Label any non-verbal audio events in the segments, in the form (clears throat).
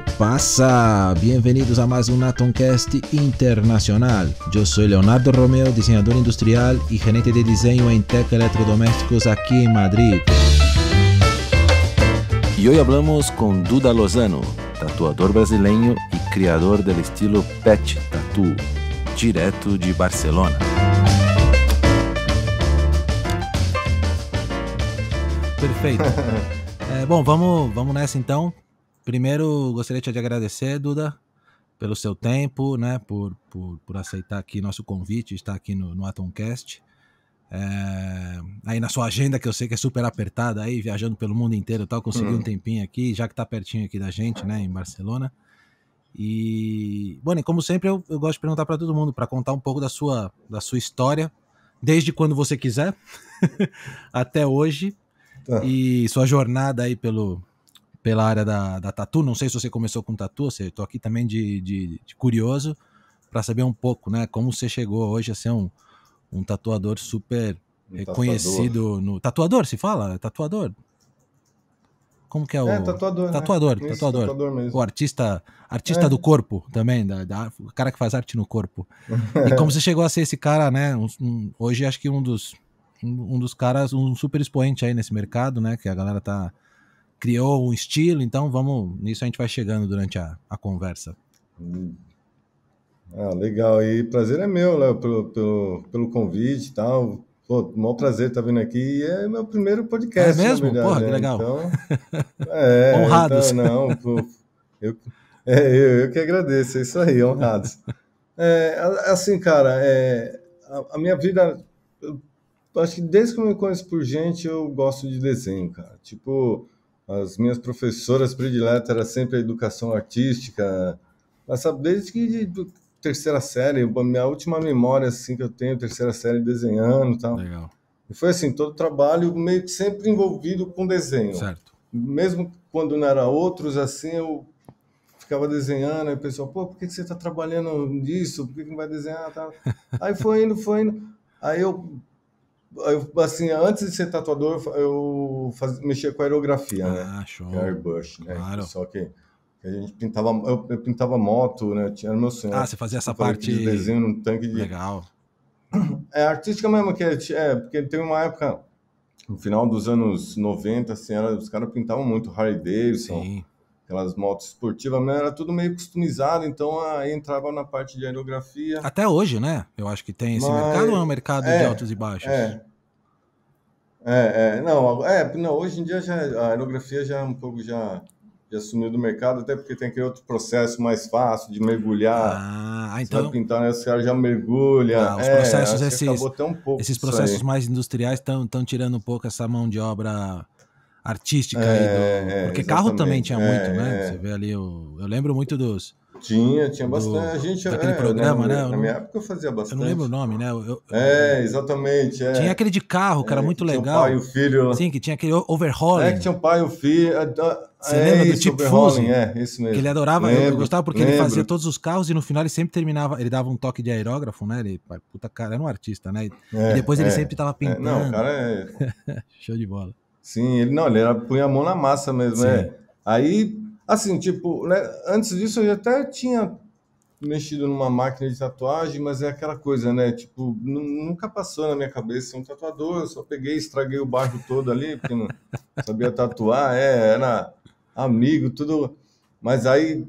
Passa! Bem-vindos a mais um Natomcast Internacional. Eu sou Leonardo Romeo, desenhador industrial e gerente de desenho em Tech eletrodomésticos aqui em Madrid. E hoje falamos com Duda Lozano, tatuador brasileiro e criador do estilo Pet Tattoo, direto de Barcelona. Perfeito. É, (laughs) bom, vamos, vamos nessa então primeiro gostaria de agradecer, Duda, pelo seu tempo, né, por, por, por aceitar aqui nosso convite, estar aqui no, no Atomcast. É, aí na sua agenda, que eu sei que é super apertada, aí viajando pelo mundo inteiro e tal, consegui hum. um uhum. tempinho aqui, já que está pertinho aqui da gente, né, em Barcelona. E, bom, e como sempre, eu, eu gosto de perguntar para todo mundo, para contar um pouco da sua, da sua história, desde quando você quiser (laughs) até hoje tá. e sua jornada aí pelo pela área da, da tatu. Não sei se você começou com tatu, eu estou aqui também de, de, de curioso para saber um pouco, né, como você chegou hoje a ser um, um tatuador super um reconhecido tatuador. no tatuador, se fala, é tatuador. Como que é o é, tatuador, tatuador, né? tatuador. Isso, o artista, artista é. do corpo também, da, da, o cara que faz arte no corpo. E como você chegou a ser esse cara, né? Um, um, hoje acho que um dos um dos caras, um super expoente aí nesse mercado, né? Que a galera tá criou um estilo, então vamos. Nisso a gente vai chegando durante a, a conversa. Hum. Ah, legal. E prazer é meu, Léo, pelo, pelo, pelo convite e tal. Pô, maior prazer estar tá vindo aqui. E é meu primeiro podcast. É mesmo? Verdade, Porra, né? que legal. Então, (laughs) é, então, honrados. Então, não, pô, eu, é, eu, eu, que agradeço. É isso aí, honrados. É, assim, cara, é, a, a, minha vida... Eu, acho que desde que eu me conheço por gente, eu gosto de desenho, cara. Tipo, as minhas professoras prediletas era sempre a educação artística. mas desde que de, terceira série, minha última memória assim que eu tenho, terceira série desenhando e tal. Legal. E foi assim, todo trabalho meio que sempre envolvido com desenho. Certo. Mesmo quando não era outros, assim, eu ficava desenhando, aí o pessoal, pô, por que você está trabalhando nisso? Por que não vai desenhar? (laughs) Aí foi indo, foi indo. Aí eu eu, assim, antes de ser tatuador, eu faz, mexia com aerografia, né? ah, né? Show. É airbrush, né? Claro. Só que a gente pintava, eu, eu pintava moto, né? Tinha meu sonho. Ah, você fazia essa parte de desenho num tanque de Legal. (clears throat) É artística mesmo que é, é, porque tem uma época no final dos anos 90, assim, era, os caras pintavam muito Harley Davidson. Sim aquelas motos esportivas, mas era tudo meio customizado, então aí ah, entrava na parte de aerografia. Até hoje, né? Eu acho que tem esse mas... mercado ou é um mercado é, de altos e baixos? É. É, é, não, é, não, hoje em dia já, a aerografia já é um pouco já, já sumiu do mercado, até porque tem aquele outro processo mais fácil de mergulhar. Ah, então. Você pintar, né, os já mergulha. Ah, os é, processos, esses, um esses processos mais industriais estão tirando um pouco essa mão de obra artística. É, do, é, porque carro também tinha muito, é, né? É. Você vê ali, eu lembro muito dos. Tinha, tinha bastante. a gente, aquele é, programa, né? Na minha época eu fazia bastante. Eu não lembro o nome, né? Eu, eu, é, exatamente. É. Tinha aquele de carro, que era muito que legal. Tinha o pai e o filho. Né? Sim, que tinha aquele overhauling. É, que tinha o pai e o filho. Você é, lembra do isso, Chip Fuse? É, isso mesmo. Que ele adorava, lembro, eu gostava porque lembro. ele fazia todos os carros e no final ele sempre terminava, ele dava um toque de aerógrafo, né? Ele, puta cara, era um artista, né? e depois ele sempre tava pintando. não, o cara é... (laughs) Show de bola. Sim, ele não, ele era, punha a mão na massa mesmo, né? Aí, assim, tipo, né, antes disso eu até tinha mexido numa máquina de tatuagem, mas é aquela coisa, né? Tipo, nunca passou na minha cabeça um tatuador, eu só peguei, estraguei o bairro todo ali, porque não (laughs) sabia tatuar, é, era amigo, tudo. Mas aí,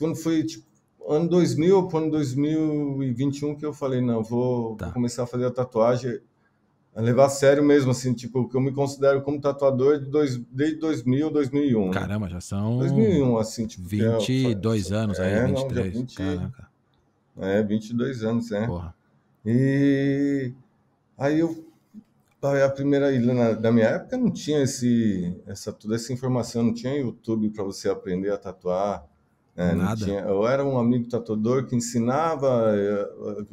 quando foi, tipo, ano 2000 para ano 2021 que eu falei, não, vou, tá. vou começar a fazer a tatuagem a é levar a sério mesmo, assim, tipo, que eu me considero como tatuador de dois, desde 2000, 2001. Caramba, já são. 2001, assim, tipo. 22 é, eu, é, anos é, aí, 23. Não, 20, Caraca. É, 22 anos, né? Porra. E aí eu. A primeira ilha da minha época não tinha esse, essa, toda essa informação, não tinha YouTube para você aprender a tatuar. Né? Nada. Não tinha, eu era um amigo tatuador que ensinava. Eu, eu,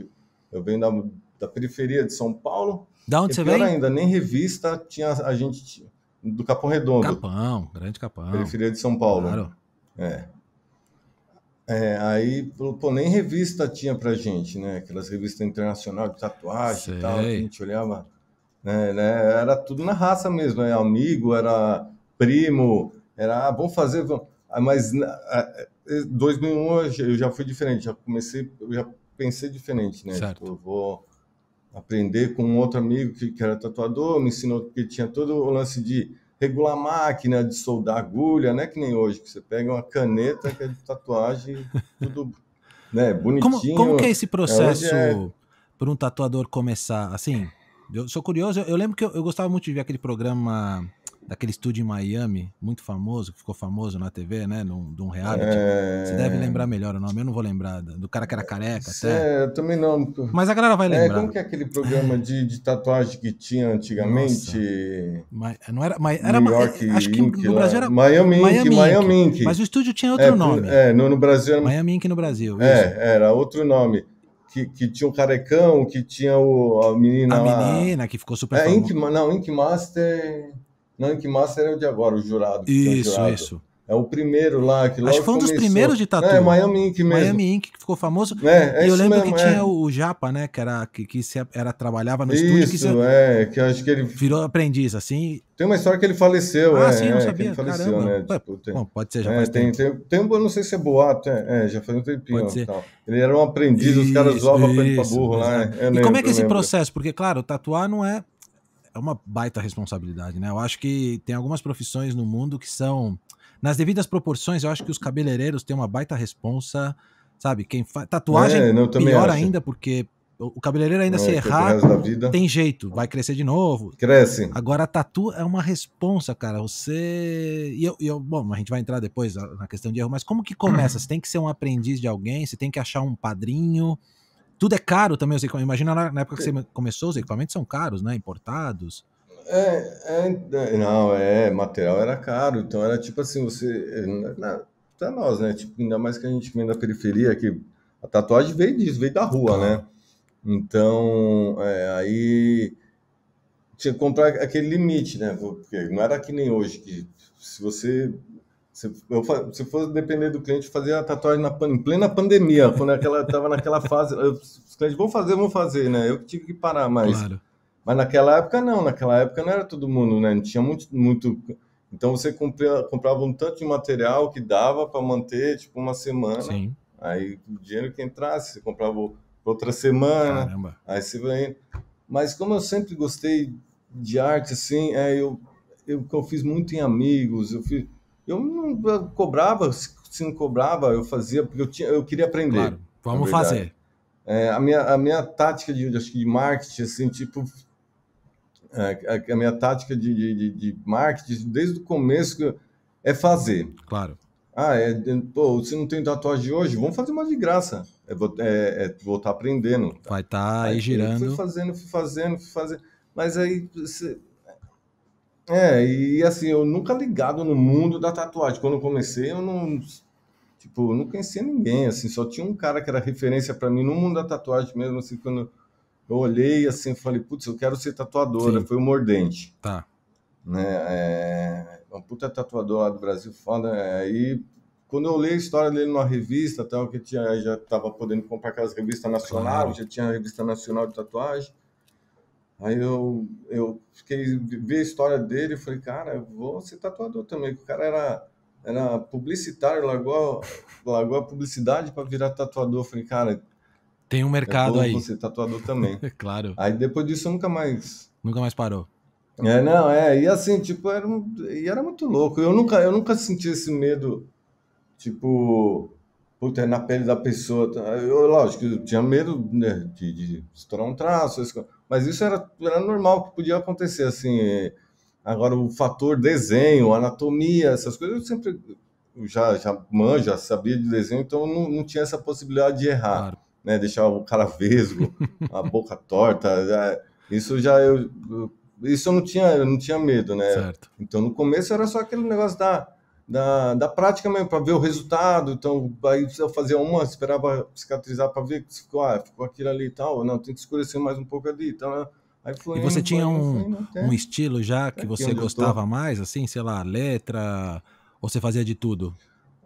eu venho da, da periferia de São Paulo da onde e você pior vem? ainda, nem revista tinha a gente do Capão Redondo. Capão, grande Capão. Periferia de São Paulo. Claro. É. É, aí, pô, nem revista tinha pra gente, né? Aquelas revistas internacionais de tatuagem Sei. e tal, que a gente olhava. Né, né? Era tudo na raça mesmo, era né? amigo, era primo, era, ah, vamos fazer, vamos. Ah, mas 2001 é, eu já fui diferente, já comecei, eu já pensei diferente, né? Certo. Tipo, eu vou aprender com um outro amigo que, que era tatuador, me ensinou que tinha todo o lance de regular máquina, de soldar agulha, né? Que nem hoje, que você pega uma caneta que é de tatuagem, tudo né, bonitinho. Como, como que é esse é, processo é, é... para um tatuador começar? Assim, eu sou curioso, eu, eu lembro que eu, eu, gostava muito de ver aquele programa daquele estúdio em Miami, muito famoso, que ficou famoso na TV, né? Num, de um reality. É... Você deve lembrar melhor o nome, eu não vou lembrar. Do cara que era careca, certo? até. eu também não. Mas a galera vai é, lembrar. É, como que é aquele programa de, de tatuagem que tinha antigamente? Mas, não era, mas, era New York, acho que Inc, no Brasil era Miami Inc, Miami Inc. Miami Inc. Mas o estúdio tinha é, outro é, nome. É, no, no Brasil era... Miami Inc no Brasil. É, isso. É, era outro nome. Que, que, tinha o um carecão, que tinha o, a menina. A lá... menina que ficou super. É, famosa. Ink, não, Ink Master. Não, que Master é o de agora, o jurado. Isso, é isso. É o primeiro lá que Acho que foi um dos primeiros de tatu. É, né? Miami Ink mesmo. Miami Ink que ficou famoso. É, é e eu lembro mesmo, que tinha é. o Japa, né, que era que, que se, era trabalhava no isso, estúdio Isso, é, que acho que ele virou aprendiz assim. Tem uma história que ele faleceu, ah, é, sim, eu não é, sabia, faleceu, caramba. Né, tipo, tem, Bom, pode ser já é, faz tem, tempo. Tem, tem, não sei se é boato, é, já faz um tempinho. Pode ser. Tal. Ele era um aprendiz, isso, os caras zoavam pra ele pra burro lá. Né? e lembro, como é que esse processo? Porque claro, tatuar não é é uma baita responsabilidade, né? Eu acho que tem algumas profissões no mundo que são. Nas devidas proporções, eu acho que os cabeleireiros têm uma baita responsa, sabe? Quem faz. Tatuagem é, não, pior acho. ainda, porque o cabeleireiro ainda não, é, se é errar, tem jeito, vai crescer de novo. Cresce. Agora, a tatu é uma responsa, cara. Você. E eu, eu, bom, a gente vai entrar depois na questão de erro, mas como que começa? (clears throat) Você tem que ser um aprendiz de alguém, você tem que achar um padrinho. Tudo é caro também, Imagina na época que é. você começou, os equipamentos são caros, né? Importados. É, é, é, não, é, material era caro, então era tipo assim, você. Pra nós, né? Tipo, ainda mais que a gente vem da periferia, que a tatuagem veio disso, veio da rua, né? Então, é, aí tinha que comprar aquele limite, né? Porque não era que nem hoje, que se você se, eu, se fosse depender do cliente, fazia a tatuagem na, em plena pandemia, quando estava naquela fase. Eu, os clientes vão fazer, vão fazer, né? Eu tive que parar, mas. Claro. Mas naquela época não, naquela época não era todo mundo, né? Não tinha muito. muito... Então você comprava comprava um tanto de material que dava para manter, tipo, uma semana. Sim. Aí o dinheiro que entrasse, você comprava outra semana. Caramba. Aí você vai. Mas como eu sempre gostei de arte, assim, é, eu, eu, eu fiz muito em amigos, eu fiz eu não cobrava, se não cobrava, eu fazia, porque eu, tinha, eu queria aprender. Claro, vamos fazer. É, a, minha, a minha tática de, acho que de marketing, assim, tipo. É, a, minha tática de, de, de, marketing, desde o começo, é fazer. Claro. Ah, é, é, pô, você não tem tatuagem hoje? Vamos fazer uma de graça. É, é, é tá aprendendo. Vai estar tá aí, aí girando. Fui fazendo, fui fazendo, fui fazendo. Mas aí. Você, é, e assim, eu nunca ligado no mundo da tatuagem. Quando eu comecei, eu não. Tipo, eu não conhecia ninguém, assim, só tinha um cara que era referência para mim no mundo da tatuagem mesmo, assim, quando eu olhei, assim, falei, putz, eu quero ser tatuadora, Sim. foi o Mordente. Tá. Né, é, é um puta tatuador lá do Brasil, foda, é, aí quando eu li a história dele numa revista, tal, que tinha, já estava podendo comprar aquelas revistas nacionais, claro. já tinha a revista nacional de tatuagem, Aí eu, eu fiquei, vi a história dele e falei, cara, eu vou ser tatuador também. O cara era, era publicitário, largou, largou a publicidade para virar tatuador. Eu falei, cara. Tem um é mercado aí. Eu vou ser tatuador também. (laughs) claro. Aí depois disso eu nunca mais. Nunca mais parou. É, não, é. E assim, tipo, era, um, e era muito louco. Eu nunca, eu nunca senti esse medo, tipo, puta, é na pele da pessoa. Tá? Eu, lógico, eu tinha medo né, de, de, estourar um traço, mas isso era, era normal que podia acontecer, assim. Agora, o fator desenho, anatomia, essas coisas, eu sempre já, já já sabia de desenho, então não, não tinha essa possibilidade de errar, claro. né? Deixar o cara vesgo, (laughs) a boca torta, já, é, isso já eu, eu, isso eu não tinha, eu não tinha medo, né? Certo. Então, no começo era só aquele negócio da da, da prática mesmo, para ver o resultado. Então, aí você fazia uma, esperava cicatrizar para ver se ficou, ah, ficou aquilo ali e tal. Não, tem que escurecer mais um pouco ali. Então, né? aí foi. E você tinha um, um estilo já que você gostava mais, assim, sei lá, letra, ou você fazia de tudo?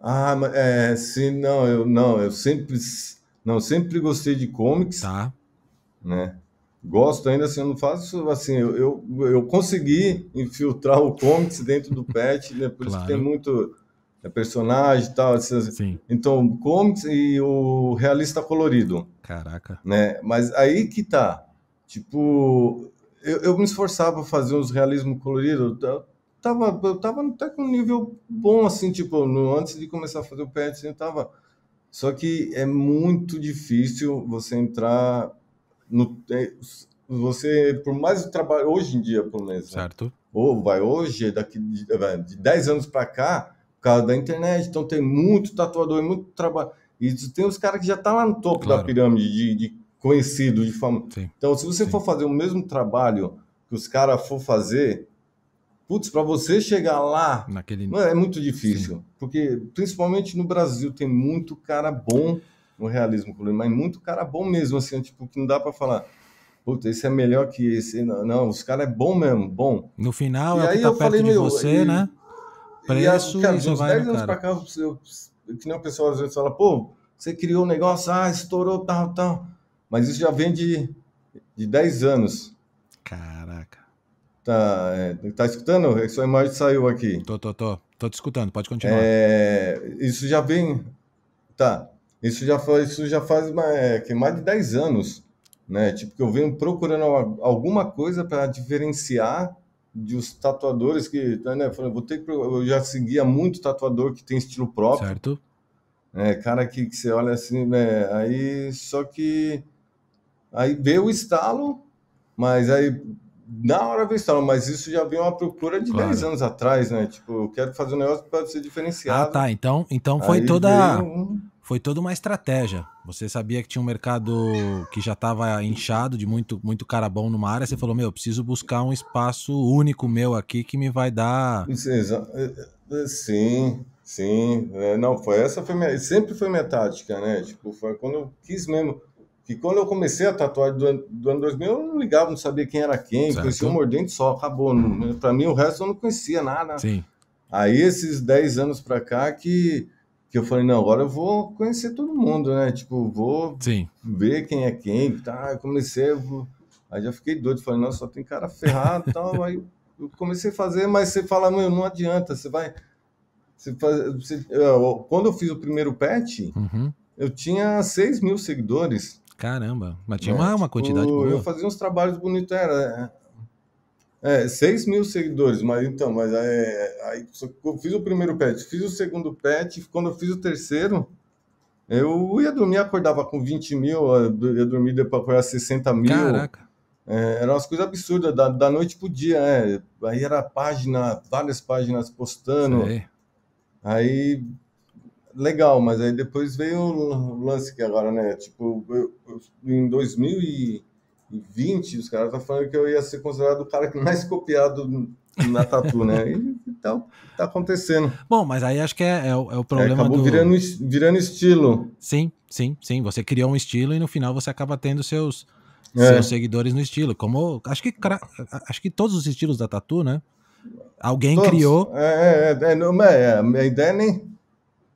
Ah, é, sim, não, eu não, eu sempre, não, sempre gostei de comics. Tá. Né? gosto ainda assim, eu não faço assim, eu, eu, eu consegui infiltrar o comics dentro do pet, né? Por claro. isso que tem muito é, personagem e tal. Sim. Então, comics e o realista colorido. Caraca. Né? Mas aí que tá. Tipo, eu, eu me esforçava para fazer uns realismo colorido. Eu tava, eu tava até com um nível bom, assim, tipo, no, antes de começar a fazer o pet, assim, eu tava. Só que é muito difícil você entrar no, é, você, por mais trabalho, hoje em dia, por mais Certo. Né? Ou vai hoje, daqui de, de 10 anos para cá, por causa da internet. Então tem muito tatuador, muito trabalho. E tem os caras que já estão tá lá no topo claro. da pirâmide de, de, conhecido, de fama. Sim. Então, se você Sim. for fazer o mesmo trabalho que os caras for fazer, putz, para você chegar lá, Naquele... é muito difícil. Sim. Porque, principalmente no Brasil, tem muito cara bom no realismo mas muito cara bom mesmo, assim, tipo, que não dá para falar. Puta, esse é melhor que esse. Não, não os caras é bom mesmo, bom. No final, é e é aí tá eu falei, de você, e, né? Preço, e, cara, de 10 anos pra cá, eu, que nem o pessoal às vezes fala, pô, você criou um negócio, ah, estourou, tal, tal. Mas isso já vem de, de 10 anos. Caraca. Tá, é, tá escutando? A é sua imagem saiu aqui. Tô, tô, tô. Tô te escutando, pode continuar. É, isso já vem. Tá. Isso já faz, isso já faz mais, é, que mais de 10 anos, né? Tipo, que eu venho procurando alguma coisa para diferenciar dos tatuadores que, né, vou ter eu já seguia muito tatuador que tem estilo próprio. Certo. É, cara que, que você olha assim, né, aí só que aí veio o estalo, mas aí na hora vem estalo, mas isso já veio uma procura de claro. 10 anos atrás, né? Tipo, eu quero fazer um negócio para ser ah, diferenciado. Ah, tá, então, então foi aí toda veio foi toda uma estratégia. Você sabia que tinha um mercado que já estava inchado de muito, muito cara bom numa área. Você falou, meu, preciso buscar um espaço único meu aqui que me vai dar. É, é, sim, sim. Né? Não, foi essa foi minha. Sempre foi minha tática, né? Tipo, foi quando eu quis mesmo. Que quando eu comecei a tatuagem do, ano, do ano 2000, eu não ligava, não sabia quem era quem, certo. conhecia o um mordente só, acabou. Para mim, o resto eu não conhecia nada. Sim. Aí, esses 10 anos para cá que que eu falei, não, agora eu vou conhecer todo mundo, né? Tipo, vou Sim. ver quem é quem, tá? comecei, vou... aí já fiquei doido, falei, não só tem cara ferrado e tal. (laughs) Aí eu comecei a fazer, mas você fala, meu, não adianta, você vai. Você faz, você... quando eu fiz o primeiro patch, uhum. eu tinha 6 mil seguidores. Caramba, mas tinha é, uma, uma quantidade tipo, boa. Eu fazia uns trabalhos bonitos, era é, 6 mil seguidores, mas então, mas é, aí eu fiz o primeiro pet, fiz o segundo pet, quando eu fiz o terceiro, eu ia dormir, acordava com 20 mil, ia dormir depois acordar 60 mil. Caraca. É, eram umas coisas absurdas, da, da noite pro dia, é. Aí era página, várias páginas postando. Aí, legal, mas aí depois veio o lance que agora, né? Tipo, eu, eu, em 2000 e 20, os caras estão falando que eu ia ser considerado o cara mais copiado na tatu, né? E tá, tá acontecendo. Bom, mas aí acho que é, é, o, é o problema é, acabou do... virando, virando estilo. Sim, sim, sim. Você criou um estilo e no final você acaba tendo seus, é. seus seguidores no estilo. Como acho que, acho que todos os estilos da tatu, né? Alguém todos. criou. É, é, é, é não, é, a minha ideia nem.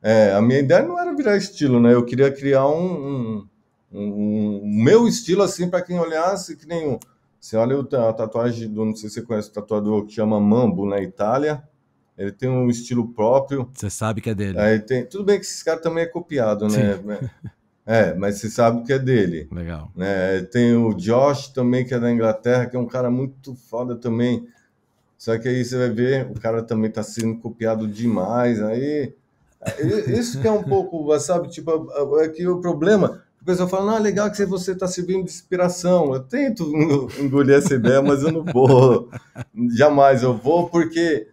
É, a minha ideia não era virar estilo, né? Eu queria criar um, um um, um meu estilo assim para quem olhasse que nenhum. Você olha a tatuagem do, não sei se você conhece o tatuador que chama Mambo na Itália. Ele tem um estilo próprio. Você sabe que é dele. Aí tem, tudo bem que esse cara também é copiado, né? Sim. É, mas você sabe que é dele. Legal. né tem o Josh também, que é da Inglaterra, que é um cara muito foda também. Só que aí você vai ver, o cara também tá sendo copiado demais. Aí. Isso que é um pouco, sabe? Tipo, é que o problema o pessoal fala, ah, legal que você está servindo de inspiração. Eu tento (laughs) engolir essa ideia, mas eu não vou. (laughs) Jamais eu vou, porque,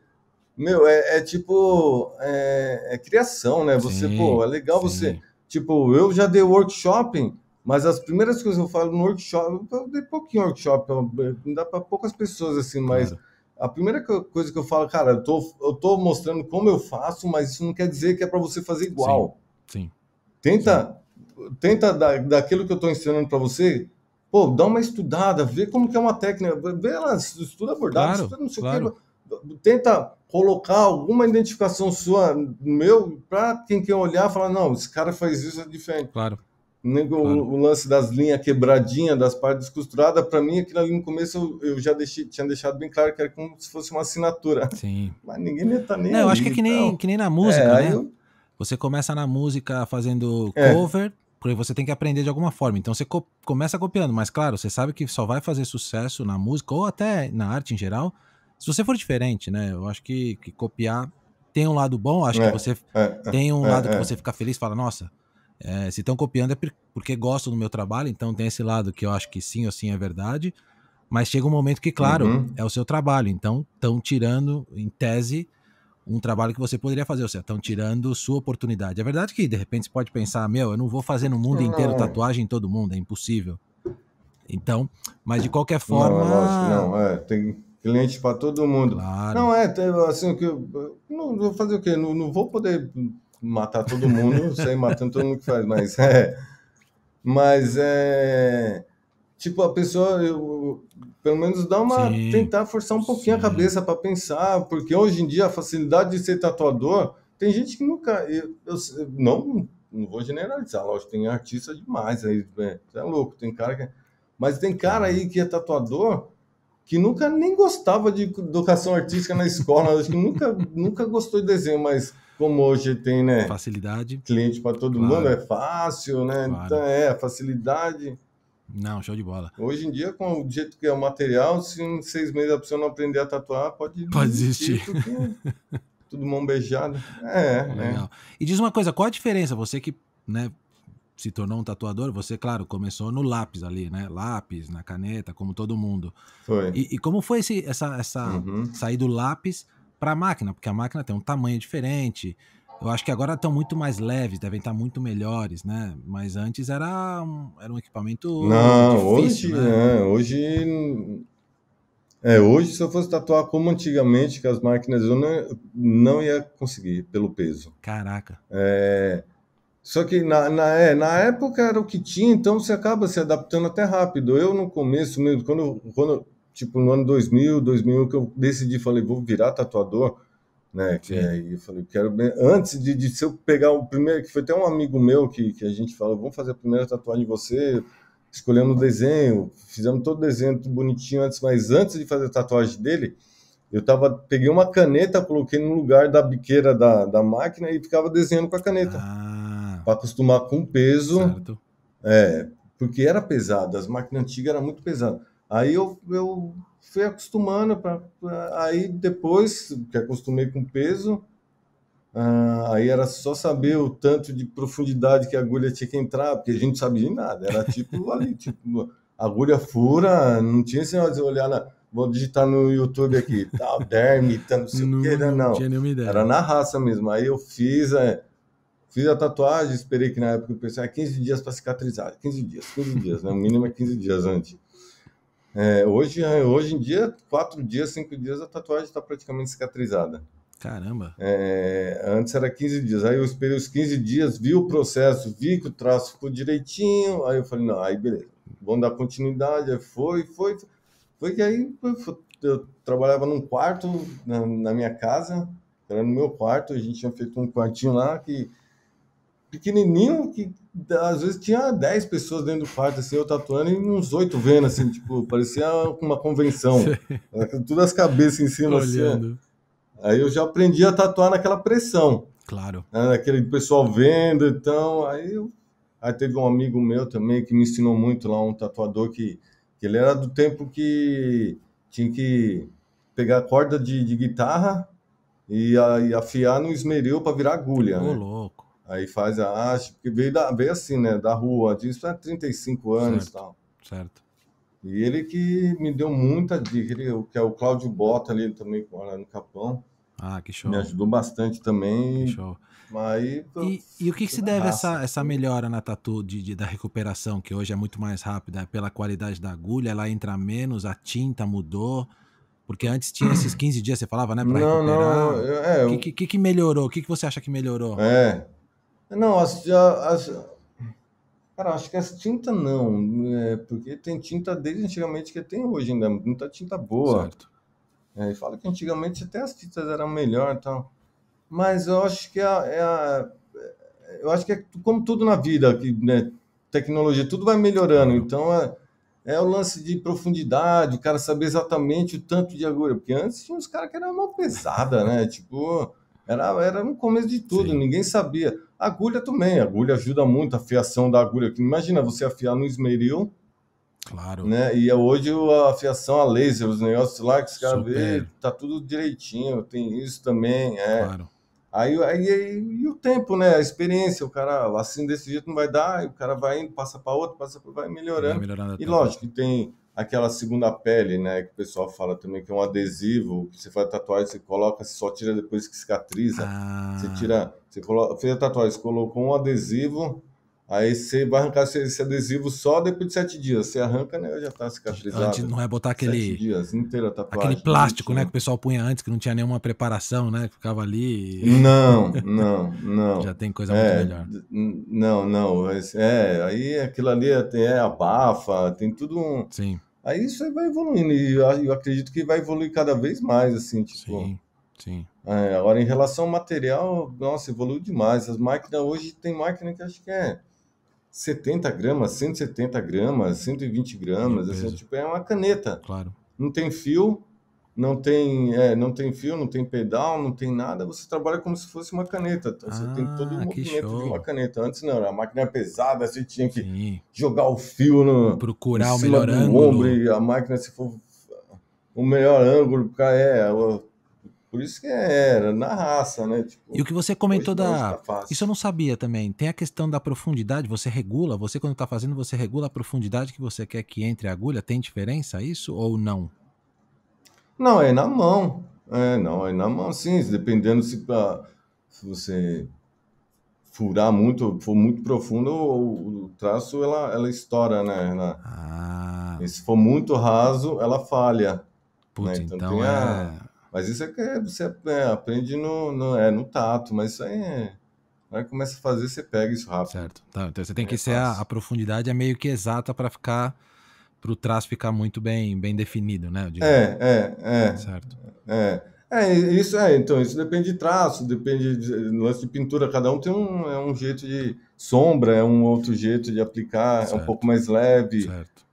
meu, é, é tipo, é, é, criação, né? Você, sim, pô, é legal sim. você... Tipo, eu já dei workshop, mas as primeiras coisas que eu falo no workshop, eu dei pouquinho workshop, então, eh, dá para poucas pessoas, assim, mas... Claro a primeira coisa que eu falo, cara, eu tô, eu tô mostrando como eu faço, mas isso não quer dizer que é para você fazer igual. Sim. sim. Tenta, sim tenta da, daquilo que eu estou ensinando para você, pô, dá uma estudada, vê como que é uma técnica, vê lá, estuda abordagem, claro, estuda não sei claro. o que, tenta colocar alguma identificação sua, meu, para quem quer olhar, falar, não, esse cara faz isso é diferente. Claro. O, claro. o lance das linhas quebradinhas, das partes descosturadas, para mim, aquilo ali no começo eu, eu já deixei, tinha deixado bem claro que era como se fosse uma assinatura. Sim. (laughs) Mas ninguém tá nem. Não, eu acho que é que nem, que nem na música, é, né? Eu... Você começa na música fazendo é. cover, é porque você tem que aprender de alguma forma. Então você co começa copiando, mas claro, você sabe que só vai fazer sucesso na música ou até na arte em geral se você for diferente, né? Eu acho que, que copiar tem um lado bom, acho é, que você é, é, tem um é, lado que é. você fica feliz, fala, nossa, é, se estão copiando é porque gostam do meu trabalho, então tem esse lado que eu acho que sim ou sim é verdade, mas chega um momento que, claro, uhum. é o seu trabalho, então estão tirando, em tese, um trabalho que você poderia fazer. Ou seja, estão tirando sua oportunidade. É verdade que, de repente, você pode pensar, meu, eu não vou fazer no mundo inteiro tatuagem em todo mundo, é impossível. Então, mas de qualquer é forma. Não, lógico, não, é, tem cliente para todo mundo. Claro. Não, é, assim, que não vou fazer o quê? Não, não vou poder matar todo mundo, sem (laughs) matando todo mundo que faz, mas é. Mas é. Tipo, a pessoa, eu, pelo menos dá uma sim, tentar forçar um pouquinho sim. a cabeça para pensar, porque hoje em dia a facilidade de ser tatuador, tem gente que nunca eu, eu não não vou generalizar, lógico, tem artista demais aí, é, é louco, tem cara que mas tem cara aí que é tatuador que nunca nem gostava de educação artística na escola, acho que nunca, (laughs) nunca gostou de desenho, mas como hoje tem, né? Facilidade. Cliente para todo claro. mundo, é fácil, né? Claro. Então é, a facilidade. Não, show de bola. Hoje em dia, com o jeito que é o material, se em seis meses a pessoa não aprender a tatuar, pode, pode desistir. Tudo, tudo mão beijada. É, (laughs) né? Legal. Né? E diz uma coisa, qual a diferença? Você que né, se tornou um tatuador, você, claro, começou no lápis ali, né? Lápis, na caneta, como todo mundo. Foi. E, e como foi esse, essa, essa uhum. sair do lápis para a máquina? Porque a máquina tem um tamanho diferente, eu acho que agora estão muito mais leves, devem estar tá muito melhores, né? Mas antes era um, era um equipamento. Não, difícil, hoje. Né? É, hoje. É, hoje, se eu fosse tatuar como antigamente, com as máquinas, eu não, não ia conseguir, pelo peso. Caraca. É, só que na, na, é, na época era o que tinha, então você acaba se adaptando até rápido. Eu, no começo mesmo, quando, quando tipo, no ano 2000, 2001, que eu decidi, falei, vou virar tatuador né? Que, aí eu falei, quero antes de, de se eu pegar o primeiro, que foi até um amigo meu que, que a gente falou, vamos fazer a primeira tatuagem de você, escolhemos o desenho, fizemos todo o desenho tudo bonitinho antes, mas antes de fazer a tatuagem dele, eu tava, peguei uma caneta, coloquei no lugar da biqueira da, da máquina e ficava desenhando com a caneta. Ah, para acostumar com o peso. Certo. É, porque era pesado, as máquinas antigas eram muito pesadas. Aí eu, eu fui acostumando, pra, pra, aí depois que acostumei com peso, ah, aí era só saber o tanto de profundidade que a agulha tinha que entrar, porque a gente não sabia de nada, era tipo (laughs) ali, tipo, agulha fura, não tinha esse negócio de olhar na vou digitar no YouTube aqui, tal, (laughs) derme, tal tá, não sei não, o que, né, não. não tinha nenhuma ideia. Era na raça mesmo. Aí eu fiz a, é, fiz a tatuagem, esperei que na época eu pensei, ah, 15 dias para cicatrizar, 15 dias, 15 dias, né? O mínimo é 15 dias antes. É, hoje, é, hoje em dia, quatro dias, cinco dias, a tatuagem está praticamente cicatrizada. Caramba! É, antes era 15 dias, aí eu esperei os 15 dias, vi o processo, vi que o traço ficou direitinho, aí eu falei, não, aí beleza, vamos dar continuidade, aí foi, foi, foi que aí eu trabalhava num quarto na, na minha casa, era no meu quarto, a gente tinha feito um quartinho lá que pequenininho que às vezes tinha 10 pessoas dentro do quarto, assim, eu tatuando e uns oito vendo, assim, (laughs) tipo, parecia uma convenção. É, Todas as cabeças em cima, assim, Olhando. assim. Aí eu já aprendi a tatuar naquela pressão. Claro. Né, naquele pessoal vendo, então, aí eu... Aí teve um amigo meu também que me ensinou muito lá, um tatuador que, que ele era do tempo que tinha que pegar a corda de, de guitarra e, a, e afiar no esmeril para virar agulha. Ô, né? louco. Aí faz a arte, porque veio, da, veio assim, né? Da rua, disso há 35 anos certo, e tal. Certo. E ele que me deu muita dica, ele, que é o Cláudio Bota ali também, no Capão. Ah, que show. Me ajudou bastante também. Que show. Aí, e, e, o que, que se deve a essa, essa melhora na tatu de, de, da recuperação, que hoje é muito mais rápida? pela qualidade da agulha, ela entra menos, a tinta mudou? Porque antes tinha esses 15 dias, você falava, né? Pra não, recuperar. não. É, o que, que, que melhorou? O que, que você acha que melhorou? É, não, as, as, cara, acho que as tinta não, né, porque tem tinta desde antigamente que tem hoje ainda, muita tinta boa. Certo. É, fala que antigamente até as tintas eram melhor Então, Mas eu acho que a, é a, eu acho que é como tudo na vida, que né, tecnologia, tudo vai melhorando. Então é, é o lance de profundidade, o cara saber exatamente o tanto de agulha. Porque antes tinha uns caras que eram uma pesada, né? Tipo, era, era no começo de tudo, Sim. ninguém sabia agulha também, agulha ajuda muito a afiação da agulha. Imagina você afiar no esmeril. Claro. Né? E é hoje a afiação a laser, os negócios lá que os caras vê, tá tudo direitinho, tem isso também. É. Claro. Aí, aí, aí, e o tempo, né? A experiência, o cara assim desse jeito não vai dar, o cara vai indo, passa para outro, passa pra, vai melhorando. Vai melhorando e lógico que tem aquela segunda pele, né? Que o pessoal fala também que é um adesivo, que você faz tatuagem, você coloca, você só tira depois que cicatriza. Ah. Você tira, você coloca, fez a tatuagem, você colocou um adesivo, aí você vai arrancar esse, adesivo só depois de sete dias. Você arranca, né? Já tá cicatrizado. Antes não é botar aquele. Sete dias inteira a tatuagem. Aquele plástico, né? Que o pessoal punha antes, que não tinha nenhuma preparação, né? Que ficava ali. Não, não, não. (laughs) Já tem coisa é, muito melhor. Não, não. É, aí aquilo ali é, é abafa, tem tudo um. Sim Aí isso vai evoluindo e eu acredito que vai evoluir cada vez mais, assim, tipo... Sim, sim. É, agora, em relação ao material, nossa, evoluiu demais. As máquinas, hoje tem máquina que acho que é 70 gramas, 170 gramas, 120 gramas, assim, tipo, é uma caneta. Claro. Não tem fio, não tem, é, não tem fio, não tem pedal, não tem nada, você trabalha como se fosse uma caneta. Então, ah, você tem todo o ah, movimento show. de uma caneta. Antes não, a máquina era pesada, você tinha que Sim. jogar o fio no procurar o melhor ângulo. Ombro, e a máquina se for o melhor ângulo, é, por isso que é, era, na raça, né? Tipo, e o que você comentou da. Isso eu não sabia também. Tem a questão da profundidade, você regula, você quando tá fazendo, você regula a profundidade que você quer que entre a agulha, tem diferença isso ou não? Não, é na mão. É, não, é na mão, sim. Dependendo se, pra, tá, se você furar muito, for muito profundo, o, o traço ela, ela estoura, né? Ela, ah. se for muito raso, ela falha. Puta, né? então, então é... A... Mas isso é que é, você é, aprende no, no, é, no tato, mas isso aí é... Aí começa a fazer, você pega isso rápido. Certo. Então, então você tem é que ser a, a, profundidade é meio que exata para ficar para o traço ficar muito bem, bem definido, né? É, é, é. Certo. É. É, isso é, então, isso depende de traço, depende de lance de pintura, cada um tem um, é um jeito de sombra, é um outro jeito de aplicar, certo. é um pouco mais leve. Certo.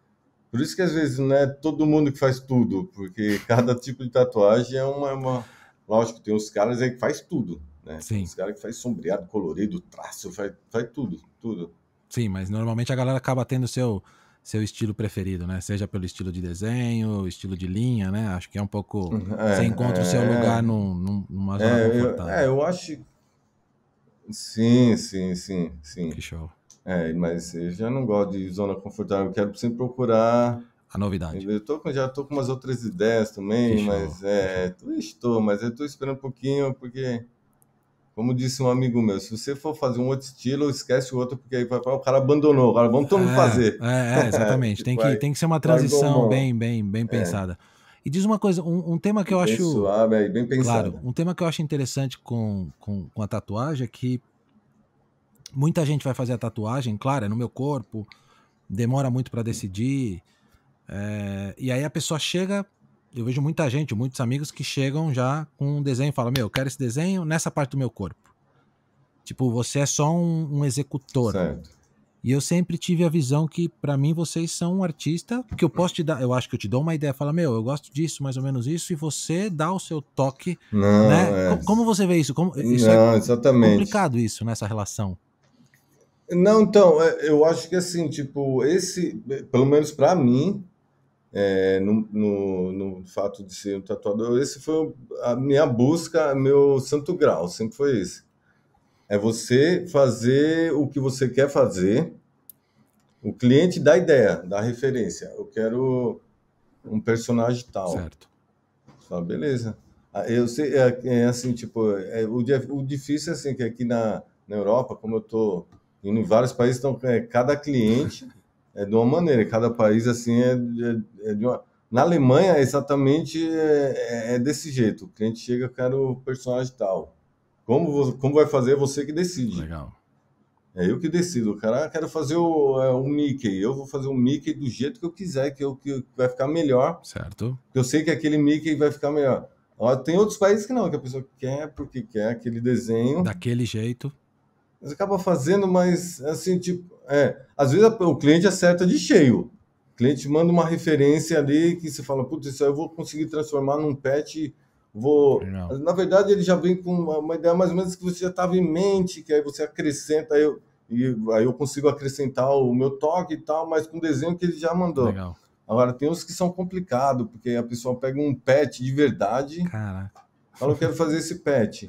Por isso que às vezes não é todo mundo que faz tudo, porque (laughs) cada tipo de tatuagem é uma. É uma... Lógico, tem uns caras aí que faz tudo, né? Sim. os uns caras que faz sombreado, colorido, traço, faz, faz tudo, tudo. Sim, mas normalmente a galera acaba tendo seu seu estilo preferido, né? Seja pelo estilo de desenho, estilo de linha, né? Acho que é um pouco. Uhum. É, você encontra é, o seu é. lugar no no numa é, zona é, confortável. Eu, é, eu acho. Sim, sim, sim, sim. Que show. É, mas eu já não gosto de zona confortável. Eu quero sempre procurar. A novidade. Eu tô com, já tô com umas outras ideias também, mas é. Estou, mas eu tô esperando um pouquinho, porque como disse um amigo meu, se você for fazer um outro estilo, esquece o outro, porque aí vai, o cara abandonou. Agora vamos todo mundo é, fazer. É, é (laughs) exatamente. tem, que, tem que ser uma transição bem, bem, bem é. pensada. E diz uma coisa, um, um tema que eu bem acho. Suave, aí, bem pensado. Claro, um tema que eu acho interessante com, com, com a tatuagem é que muita gente vai fazer a tatuagem, claro, é no meu corpo, demora muito para decidir. É, e aí a pessoa chega eu vejo muita gente, muitos amigos que chegam já com um desenho e falam: Meu, eu quero esse desenho nessa parte do meu corpo. Tipo, você é só um, um executor. Certo. E eu sempre tive a visão que, para mim, vocês são um artista, que eu posso te dar, eu acho que eu te dou uma ideia, fala, meu, eu gosto disso, mais ou menos isso, e você dá o seu toque, Não, né? É... Como, você vê isso? Como, isso é Não, é exatamente. complicado isso, nessa né, relação. Não, então, é, eu acho que assim, tipo, esse, pelo menos para mim, é, no, no, no, fato de ser um tatuador, esse foi a minha busca, meu santo grau, sempre foi esse. É você fazer o que você quer fazer, o cliente dá ideia, dá referência. Eu quero um personagem tal. Certo. Só beleza. Ah, eu sei, é, é, assim, tipo, é, o, o difícil é assim, que aqui na, na Europa, como eu tô indo em vários países, então é, cada cliente é de uma maneira, cada país assim é, é, é de uma. Na Alemanha, exatamente é, é, é desse jeito: o cliente chega, quero personagem tal. Como, como vai fazer? É você que decide. Legal. É eu que decido. Cara, ah, quero fazer o, é, o, Mickey. Eu vou fazer o Mickey do jeito que eu quiser, que, eu, que vai ficar melhor. Certo. Eu sei que aquele Mickey vai ficar melhor. tem outros países que não, que a pessoa quer porque quer aquele desenho. Daquele jeito. Mas acaba fazendo, mas assim, tipo, é, às vezes o cliente acerta de cheio. O cliente manda uma referência ali que você fala, putz, isso aí eu vou conseguir transformar num pet. Vou... Não. Na verdade, ele já vem com uma ideia mais ou menos que você já estava em mente, que aí você acrescenta, aí eu, e aí eu consigo acrescentar o meu toque e tal, mas com o desenho que ele já mandou. Legal. Agora, tem uns que são complicados, porque a pessoa pega um pet de verdade. Cara. Fala, eu quero fazer esse pet.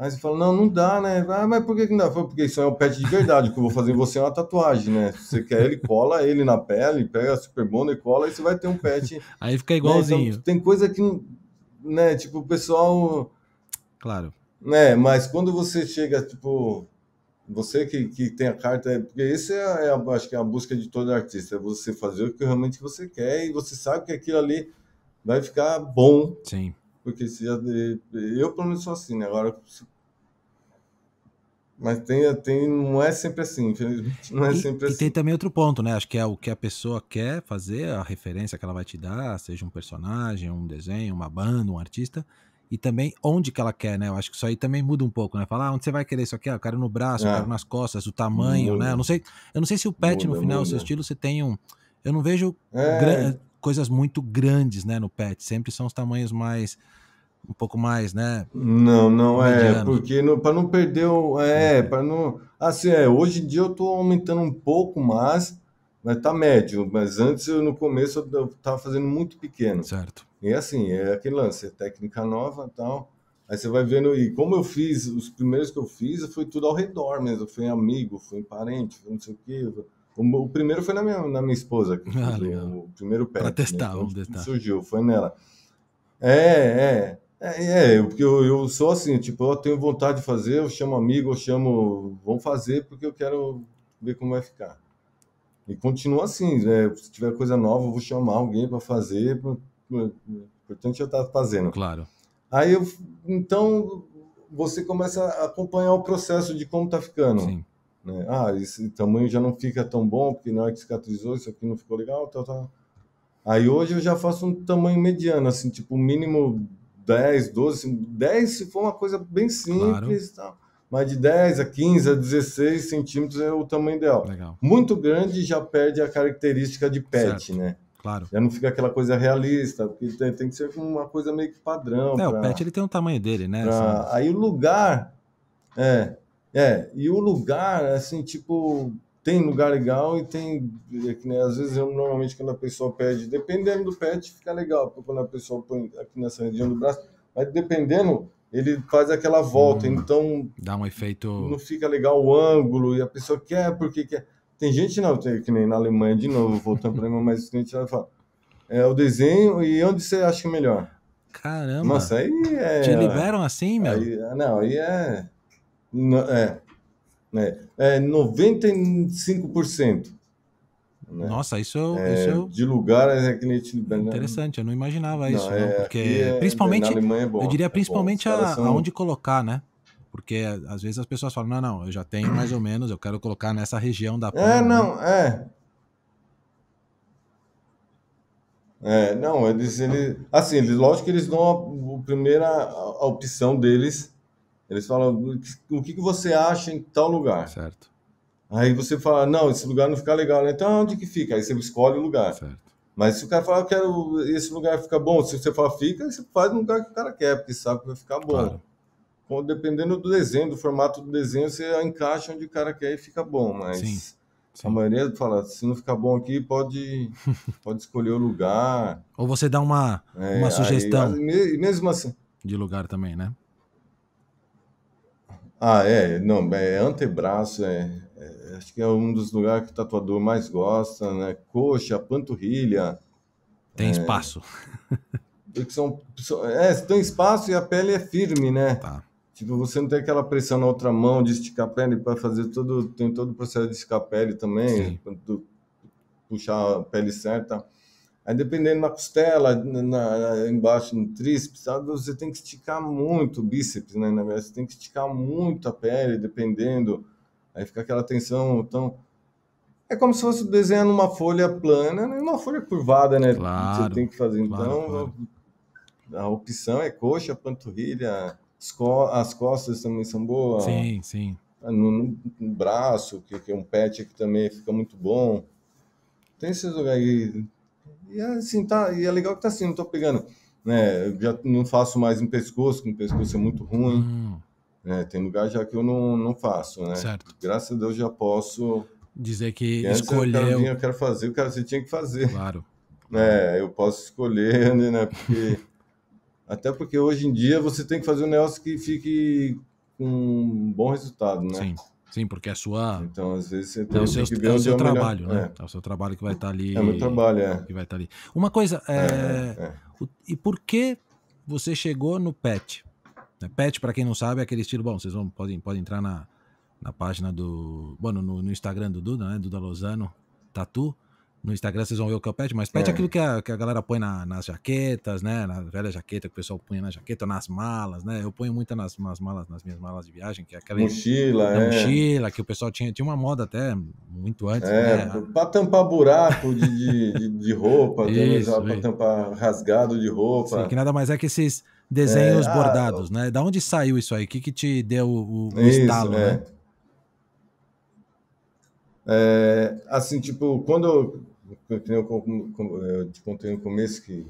Aí você fala, não, não dá, né? Ah, mas por que, que não dá? Porque isso é um pet de verdade, o que eu vou fazer em você é uma tatuagem, né? Se você quer ele, cola ele na pele, pega a super bonder, cola e você vai ter um pet. (laughs) Aí fica né? igualzinho. Né? Então, tem coisa que, né, tipo, o pessoal... Claro. Né, mas quando você chega, tipo, você que, que tem a carta, é, porque esse é, é a, acho que é a busca de todo artista, é você fazer o que realmente você quer e você sabe que aquilo ali vai ficar bom. Sim porque se eu pelo menos sou assim, né? Agora mas tem, tem, não é sempre assim, infelizmente. Não é e, sempre e assim. tem também outro ponto, né? Acho que é o que a pessoa quer fazer, a referência que ela vai te dar, seja um personagem, um desenho, uma banda, um artista, e também onde que ela quer, né? Eu acho que isso aí também muda um pouco, né? Falar, ah, onde você vai querer isso aqui? Ah, eu quero no braço, é. eu quero é. nas costas, o tamanho, muda. né? Eu não sei, eu não sei se o pet muda, no final, o seu estilo, você tem um. Eu não vejo é. coisas muito grandes, né, no pet. Sempre são os tamanhos mais um pouco mais, né? Não, não é, mediano. é, porque para não perder o, é, é. para não assim, é, hoje em dia eu tô aumentando um pouco mais, mas tá médio, mas antes eu no começo eu tava fazendo muito pequeno. Certo. E assim, é aquele lance, é técnica nova, tal. Aí você vai vendo e como eu fiz, os primeiros que eu fiz foi tudo ao redor mesmo, foi amigo, foi parente, foi não sei o quê. O, primeiro foi na minha, na minha esposa, que (laughs) ah, o, o primeiro pé. Para né, testar, né? vamos testar. Surgiu, foi nela. É, é. É, é porque eu, eu sou assim, tipo, eu tenho vontade de fazer, eu chamo amigo, eu chamo, vamos fazer, porque eu quero ver como vai ficar. E continua assim, né? se tiver coisa nova, eu vou chamar alguém para fazer, é portanto importante eu estar tá fazendo. Claro. Aí, eu, então, você começa a acompanhar o processo de como está ficando. Sim. Né? Ah, esse tamanho já não fica tão bom, porque na hora que cicatrizou, isso aqui não ficou legal, tal, tal. Aí hoje eu já faço um tamanho mediano, assim, tipo, mínimo 10, 12, 10 se for uma coisa bem simples, claro. tá? mas de 10 a 15 a 16 centímetros é o tamanho ideal. Legal. Muito grande já perde a característica de pet, certo. né? Claro. Já não fica aquela coisa realista, porque tem, tem que ser uma coisa meio que padrão. É, pra, o pet ele tem o um tamanho dele, né? Pra... Aí o lugar, é, é, e o lugar, assim, tipo, tem lugar legal e tem. Né, às vezes, eu, normalmente, quando a pessoa pede, dependendo do pet, fica legal, quando a pessoa põe aqui nessa região do braço, mas dependendo, ele faz aquela volta, hum, então. Dá um efeito. Não fica legal o ângulo e a pessoa quer porque quer. Tem gente, não, tem, que nem na Alemanha, de novo, voltando para a Alemanha, mas a gente vai falar. É o desenho e onde você acha é melhor? Caramba! Nossa, aí é. Te liberam assim, meu? Aí, não, aí é. Não, é. Né? É 95%. Né? Nossa, isso, é, é isso é de lugar é que nem né? Interessante, eu não imaginava isso, é, não, porque principalmente bom, eu diria principalmente é a, aonde colocar, né? Porque às vezes as pessoas falam: "Não, não, eu já tenho mais ou menos, eu quero colocar nessa região da É, não, né? é. É, não, eles, eles assim, eles, lógico que eles dão a, a primeira opção deles eles falam, o que, que você acha em tal lugar? Certo. Aí você fala, não, esse lugar não fica legal, Então, onde que fica? Aí você escolhe o lugar. Certo. Mas se o cara fala eu quero, esse lugar fica bom, se você fala fica, você faz no lugar que o cara quer, porque sabe que vai ficar bom. Claro. Bom, dependendo do desenho, do formato do desenho, você encaixa onde o cara quer e fica bom, mas... Sim. Sim. A maioria fala, se não ficar bom aqui, pode, (laughs) pode escolher o lugar. Ou você dá uma, é, uma sugestão. Aí, mesmo assim. De lugar também, né? Ah, é, não, é antebraço, é, é, acho que é um dos lugares que o tatuador mais gosta, né? Coxa, panturrilha. Tem é, espaço. Porque são, são, é, tem espaço e a pele é firme, né? Tá. Tipo, você não tem aquela pressão na outra mão de esticar a pele para fazer todo, tem todo o processo de esticar a pele também, do, puxar a pele certa. Aí dependendo na costela, na, na, embaixo no tríceps, sabe? Ah, você tem que esticar muito o bíceps, né? Na verdade, você tem que esticar muito a pele, dependendo. Aí fica aquela tensão. Então, é como se fosse desenhando uma folha plana né? uma folha curvada, né? Claro, você tem que fazer. então, claro. a opção é coxa, panturrilha, as costas também são boas. Sim, sim. No, no, no braço, que, que é um pet que também fica muito bom. Tem esses lugares e é assim, tá, e é legal que tá assim, não tô pegando. Né, eu já não faço mais em pescoço, que o pescoço é muito ruim. Hum. Né, tem lugar já que eu não, não faço, né? Certo. Graças a Deus já posso. Dizer que Antes escolheu. Eu quero, eu quero fazer, o cara você tinha que fazer. Claro. É, eu posso escolher, (laughs) né, né? Porque. Até porque hoje em dia você tem que fazer um negócio que fique com um bom resultado, né? Sim. Sim, porque é a sua. Então, às vezes você é tem, é o seu, que é o seu trabalho, melhor... né? É. é. o seu trabalho que vai estar tá ali. É o meu trabalho, é. Que vai estar tá ali. Uma coisa, é... é, é e por que você chegou no PET? Né, PET, para quem não sabe, é aquele estilo. Bom, vocês vão, podem, podem entrar na, na página do. Bueno, no, no Instagram do Duda, né? Duda Lozano Tatu no Instagram vocês vão ver o Cuphead, mas pet é. aquilo que a, que a galera põe na, nas jaquetas, né? Na velha jaqueta que o pessoal põe na jaqueta, nas malas, né? Eu ponho muito nas, nas malas, nas minhas malas de viagem, que é aquela. Mochila, é. Mochila, que o pessoal tinha. Tinha uma moda até muito antes. É, né? pra tampar buraco de, de, de, roupa, (laughs) é Isso, pra tampar rasgado de roupa. Sim, que nada mais é que esses desenhos é, ah, bordados, né? Da onde saiu isso aí? O que, que te deu o, o isso, estalo, né? É, é assim, tipo, quando eu te contei no começo que,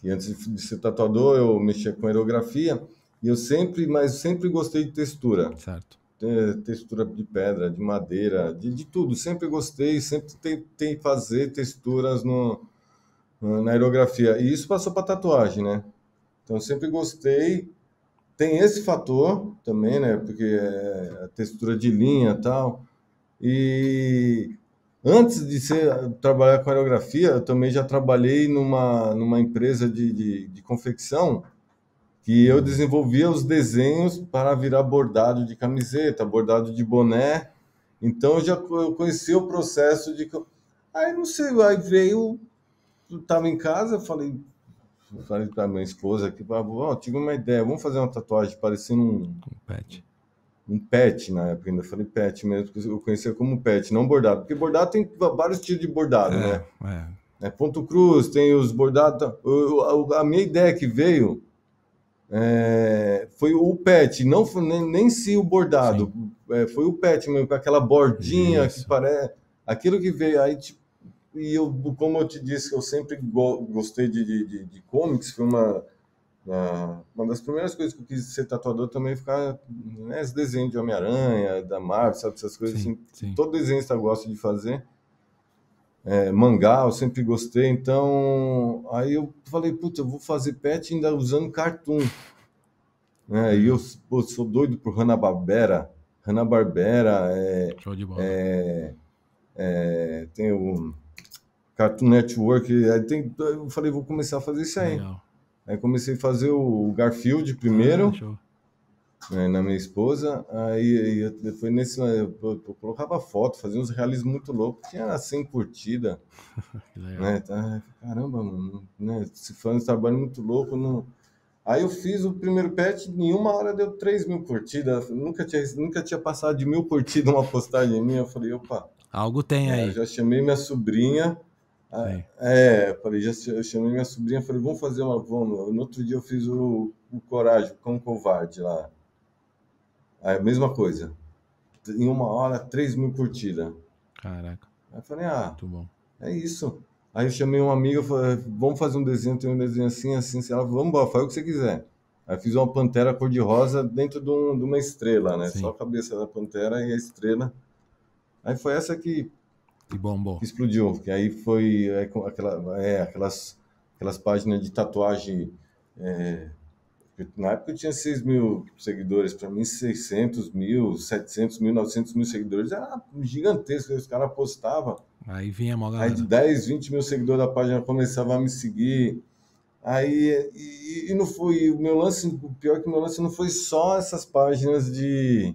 que antes de ser tatuador eu mexia com aerografia e eu sempre, mas sempre gostei de textura. Certo. Textura de pedra, de madeira, de, de tudo. Sempre gostei, sempre tentei fazer texturas no, na aerografia. E isso passou para tatuagem, né? Então sempre gostei. Tem esse fator também, né? Porque é a textura de linha tal. E Antes de ser, trabalhar com coreografia, eu também já trabalhei numa, numa empresa de, de, de confecção que eu desenvolvia os desenhos para virar bordado de camiseta, bordado de boné. Então eu já eu conhecia o processo de. Aí não sei, aí veio. Estava em casa, eu falei, falei para minha esposa aqui, oh, tive uma ideia, vamos fazer uma tatuagem parecendo um, um pet um pet na época, ainda falei pet mesmo, eu conhecia como pet, não bordado, porque bordado tem vários tipos de bordado, é, né? É. é. ponto cruz, tem os bordados. Tá, a minha ideia que veio é, foi o pet, não foi, nem, nem se o bordado, é, foi o pet mesmo, com aquela bordinha Isso. que parece. Aquilo que veio, aí tipo, e eu, como eu te disse, eu sempre go gostei de, de, de, de comics, foi uma uma das primeiras coisas que eu quis ser tatuador também ficar né, desenho de Homem-Aranha, da Marvel, sabe? Essas coisas sim, assim. Sim. Todo desenhista gosta de fazer. É, mangá, eu sempre gostei. Então, aí eu falei, puta, eu vou fazer pet ainda usando cartoon. É, e eu pô, sou doido por Hanna-Barbera. Hanna-Barbera é... Show de bola. É, é, tem o Cartoon Network. Aí tem, eu falei, vou começar a fazer isso aí. Legal. Aí comecei a fazer o Garfield primeiro, ah, né, na minha esposa. Aí, aí foi nesse. Eu, eu, eu, colocava foto, fazia uns realismos muito loucos. Tinha 100 curtidas. (laughs) né, tá, caramba, mano. Né, se fazendo trabalho é muito louco. Não... Aí eu fiz o primeiro patch, em uma hora deu 3 mil curtidas. Nunca tinha, nunca tinha passado de mil curtidas uma postagem minha. Eu falei, opa. Algo tem é, aí. É, já chamei minha sobrinha. É, é, falei, já eu chamei minha sobrinha, falei, vamos fazer uma, vamos. No outro dia eu fiz o, o Coragem, o Covarde lá. Aí, a mesma coisa. Em uma hora, 3 mil curtidas. Caraca. Aí eu falei, ah, Muito bom. é isso. Aí eu chamei uma amiga, falei, vamos fazer um desenho, tem um desenho assim, assim, sei Ela vamos embora, faz o que você quiser. Aí fiz uma pantera cor-de-rosa dentro de, um, de, uma estrela, né? Sim. Só a cabeça da pantera e a estrela. Aí foi essa que e bombou. Explodiu. Que aí foi é, aquela, é, aquelas, aquelas páginas de tatuagem. É, na época eu tinha 6 mil seguidores, para mim 600 mil, 700 mil, 900 mil seguidores, era gigantesco, os caras postavam. Aí vinha a galera. Aí de 10, 20 mil seguidores da página começavam a me seguir. Aí, e, e não foi, o meu lance, o pior é que o meu lance não foi só essas páginas de,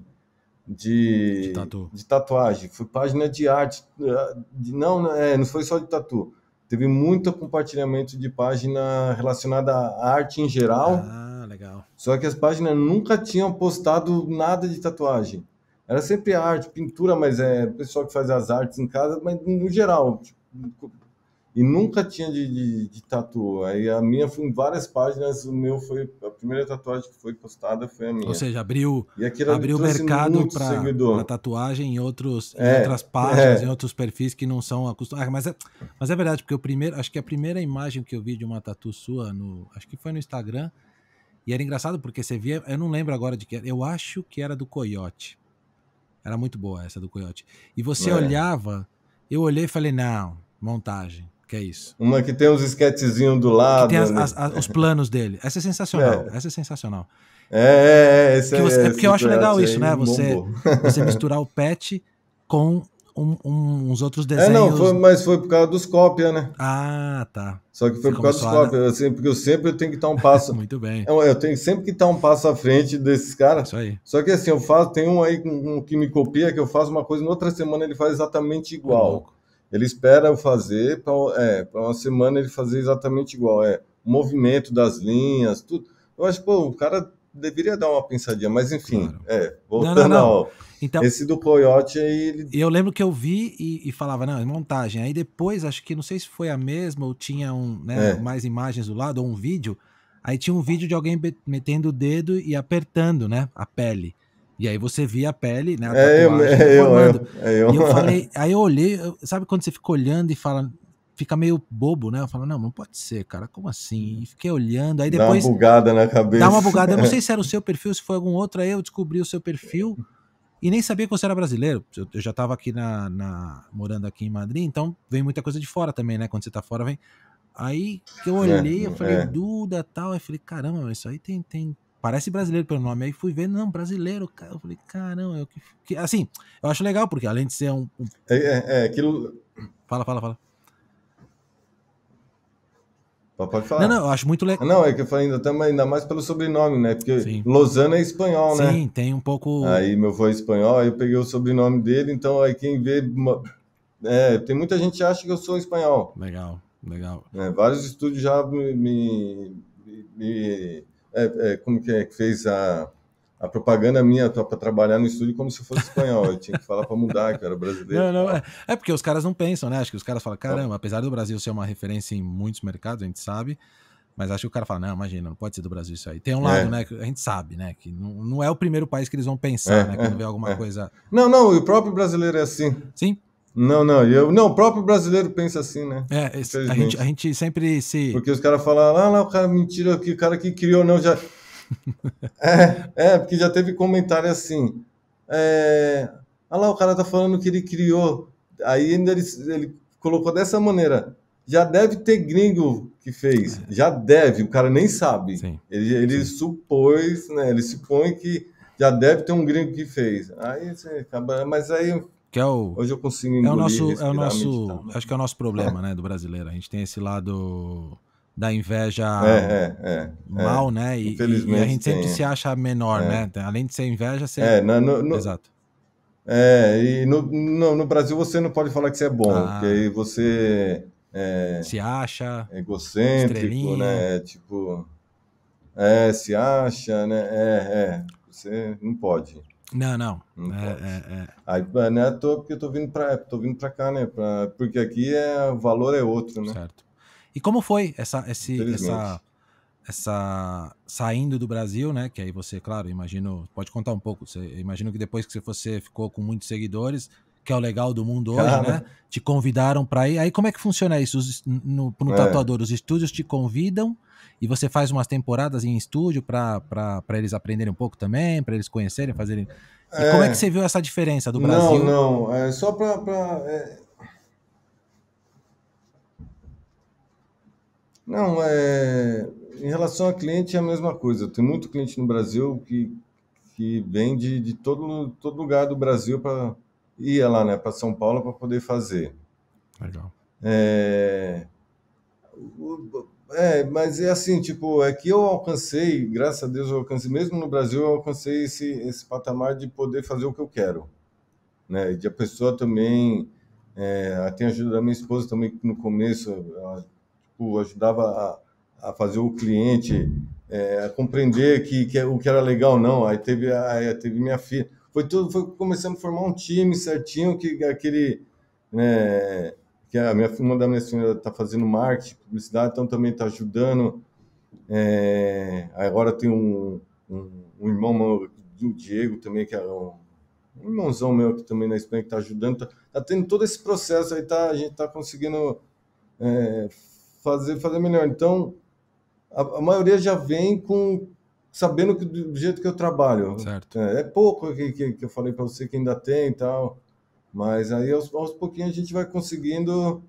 de, de, tatu. de tatuagem, foi página de arte, eh, de, não, é, não foi só de tatu, teve muito compartilhamento de página relacionada à arte em geral. Ah, legal. Só que as páginas nunca tinham postado nada de tatuagem. Era sempre arte, pintura, mas é o pessoal que faz as artes em casa, mas no geral, tipo, e nunca tinha de, de, de, tatu. Aí a minha foi em várias páginas, o meu foi a primeira tatuagem que foi postada foi a minha. Ou seja, abriu abriu o mercado para tatuagem em outros é, em outras é. páginas, é. em outros perfis que não são acostumados. Ah, mas é, mas é verdade porque o primeiro, acho que a primeira imagem que eu vi de uma tatu sua no, acho que foi no Instagram. E era engraçado porque você via, eu não lembro agora de que era, eu acho que era do Coyote. Era muito boa essa do Coyote. E você é. olhava, eu olhei e falei, não, montagem que é isso. Uma que tem uns esquetezinhos do lado. Que tem as, né? as, as, os planos dele. Essa é sensacional. É. Essa é sensacional. É, é, é esse, que você, é, é porque eu acho legal isso, né? É você, você (laughs) misturar o pet com um, um, uns outros desenhos. É, não, foi, mas foi por causa dos cópias, né? Ah, tá. Só que foi você por causa dos cópias, a... assim, porque eu sempre tenho que estar um passo. (laughs) Muito bem. Eu, é eu, tenho sempre que estar um passo à frente desses caras. Isso aí. Só que assim, eu faço, tem um aí um, que me copia que eu faço uma coisa, na outra semana ele faz exatamente igual. Ele espera eu fazer para é, uma semana ele fazer exatamente igual. É, o movimento das linhas, tudo. Eu acho, pô, o cara deveria dar uma pensadinha, mas enfim, claro. é, voltando não, não, não. ao. Então, esse do Coyote aí. Ele... Eu lembro que eu vi e, e, falava, não, é montagem. Aí depois, acho que não sei se foi a mesma ou tinha um, né, é. mais imagens do lado ou um vídeo. Aí tinha um vídeo de alguém metendo o dedo e apertando, né, a pele. E aí você via a pele, né? A é, eu, (laughs) é, eu, é, é, eu, E eu falei, (laughs) aí eu olhei, sabe quando você fica olhando e fala, fica meio bobo, né? Eu falo, não, não pode ser, cara, como assim? E fiquei olhando, aí depois. Dá uma bugada na cabeça. Dá uma bugada. Eu não sei (laughs) se era o seu perfil, se foi algum outro, aí eu descobri o seu perfil e nem sabia que você era brasileiro. Eu, já estava aqui na, na, morando aqui em Madrid, então vem muita coisa de fora também, né? Quando você está fora, vem. Aí eu é, olhei, é, eu falei, é. Duda tal. Aí falei, caramba, isso aí tem, tem, parece brasileiro pelo nome. Aí fui vendo, não, brasileiro, cara. Eu falei, caramba, é eu que. Assim, eu acho legal, porque além de ser um. um... É, é, é aquilo. Fala, fala, fala. Pode falar. Não, não, eu acho muito legal. Ah, não, é que eu falei ainda, ainda mais pelo sobrenome, né? Porque Sim. Lozano é espanhol, Sim, né? Sim, tem um pouco. Aí meu avô é espanhol, aí eu peguei o sobrenome dele, então aí quem vê. É, tem muita gente que acha que eu sou espanhol. Legal, legal. É, vários estúdios já me, me, me é, é, como que é que fez a, a propaganda minha para trabalhar no estúdio como se fosse espanhol. Eu tinha que falar para mudar, que eu era brasileiro. Não, não, é, é, porque os caras não pensam, né? Acho que os caras falam, então caramba, apesar do Brasil ser uma referência em muitos mercados, a gente sabe. Mas acho que o cara fala, não, imagina, não pode ser do Brasil isso aí. Tem um é. lado, é. né, que a gente sabe, né, que não, não é o primeiro país que eles vão pensar, é, né, quando é, vê alguma é. coisa... Não, não, o próprio brasileiro é assim. Sim, não, não, eu, não, o próprio brasileiro pensa assim, né? É, a, gente, a gente sempre se. Porque os caras falam, ah, lá, o cara mentira, que o cara que criou, não, já. (laughs) é, é, porque já teve comentário assim. É, ah lá, o cara tá falando que ele criou. Aí ainda ele, ele colocou dessa maneira. Já deve ter gringo que fez. É. Já deve, o cara nem sabe. Sim. Ele, ele Sim. supôs, né? Ele supõe que já deve ter um gringo que fez. Aí você acaba. Mas aí que é o, Hoje eu consigo engolir, É o nosso, é o nosso tá? acho que é o nosso problema, né, do brasileiro. A gente tem esse lado da inveja é, é, é, é. mal, né? E, Infelizmente, e a gente sempre tem. se acha menor, é. né? Além de ser inveja, você... É, no, no... Exato. É, e no, no, no, Brasil você não pode falar que você é bom, ah, porque aí você... É, se acha... Egocêntrico, estrelinha. né? Tipo... É, se acha, né? É, é. Você não pode. Não, não. não é, é, é, Aí, né, tô, porque eu tô vindo para tô vindo pra cá, né? Pra, porque aqui é, o valor é outro, né? Certo. E como foi essa, esse, essa, essa saindo do Brasil, né? Que aí você, claro, imagino, pode contar um pouco. Você, imagino que depois que você ficou com muitos seguidores, que é o legal do mundo hoje, né? Te convidaram para ir. Aí como é que funciona isso? Os, no, no é. tatuador, os estúdios te convidam e você faz umas temporadas em estúdio para eles aprenderem um pouco também, para eles conhecerem, fazerem. É, como é que você viu essa diferença do Brasil? Não, não. É só para. É... Não, é... em relação a cliente é a mesma coisa. Tem muito cliente no Brasil que, que vem de, de todo, todo lugar do Brasil para ia lá né, para São Paulo para poder fazer. Legal. É... É, mas é assim, tipo, é que eu alcancei, graças a Deus eu alcancei, mesmo no Brasil, eu alcancei esse, esse patamar de poder fazer o que eu quero, né? E a pessoa também, é, a ajuda da minha esposa também, no começo, ela, tipo, ajudava a, a fazer o cliente é, a compreender que, que é, o que era legal não, aí teve, aí teve minha filha, foi tudo, foi começando a formar um time certinho, que aquele, né, que a minha, uma da minha senhora está fazendo marketing, publicidade, então também está ajudando. É, agora tem um, um, um irmão meu, do Diego também, que é um, um irmãozão meu aqui também na Espanha, que está ajudando. Está tá tendo todo esse processo aí, tá, a gente está conseguindo é, fazer, fazer melhor. Então, a, a, maioria já vem com sabendo que, do jeito que eu trabalho. Certo. É, é pouco que, que, que eu falei para você que ainda tem e tal. Mas aí aos, aos pouquinhos a gente vai conseguindo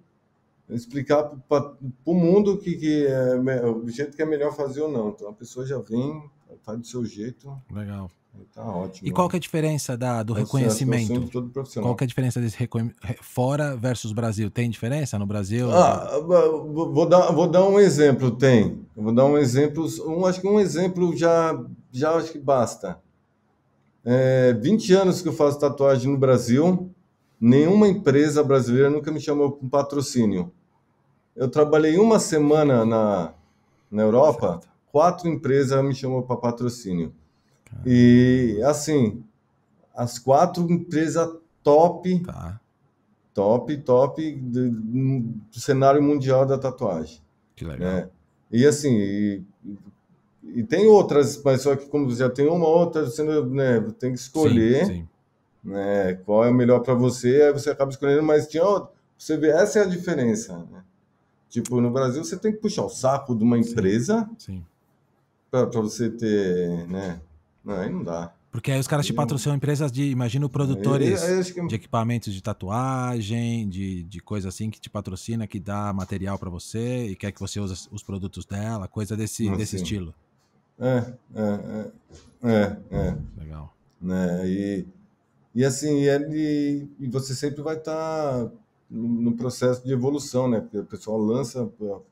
explicar para o mundo que, que é, o jeito que é melhor fazer ou não. Então a pessoa já vem, faz tá do seu jeito. Legal. está tá ótimo. E qual que é a diferença da, do é reconhecimento? Certo, todo profissional. Qual que é a diferença desse reconhecimento? Fora versus Brasil? Tem diferença no Brasil? Ah, vou dar, vou dar um exemplo, tem. vou dar um exemplo, um, acho que um exemplo já, já acho que basta. É, 20 anos que eu faço tatuagem no Brasil. Nenhuma empresa brasileira nunca me chamou para patrocínio. Eu trabalhei uma semana na, na Europa, quatro empresas me chamou para patrocínio. Tá. E assim, as quatro empresas top, tá. top, top do, do, cenário mundial da tatuagem. Que né? legal. Né? E assim, e, e tem outras, mas só que como já tem uma outra, você né, tem que escolher. Sim, sim né? Qual é o melhor para você? Aí você acaba escolhendo, mas tinha você vê essa é a diferença. Né? Tipo no Brasil você tem que puxar o saco de uma empresa para você ter, né? Não, aí não dá. Porque aí os caras te patrocinam empresas de, imagino, produtores eu, que... É de equipamentos de tatuagem, de, de coisa assim, que te patrocina, que dá material para você e quer que você use os produtos dela, coisa desse, ah, desse estilo. É, é, é. É, é. Legal. Né? E, e assim, ele, e você sempre vai estar tá no processo de evolução, né? Porque o pessoal lança,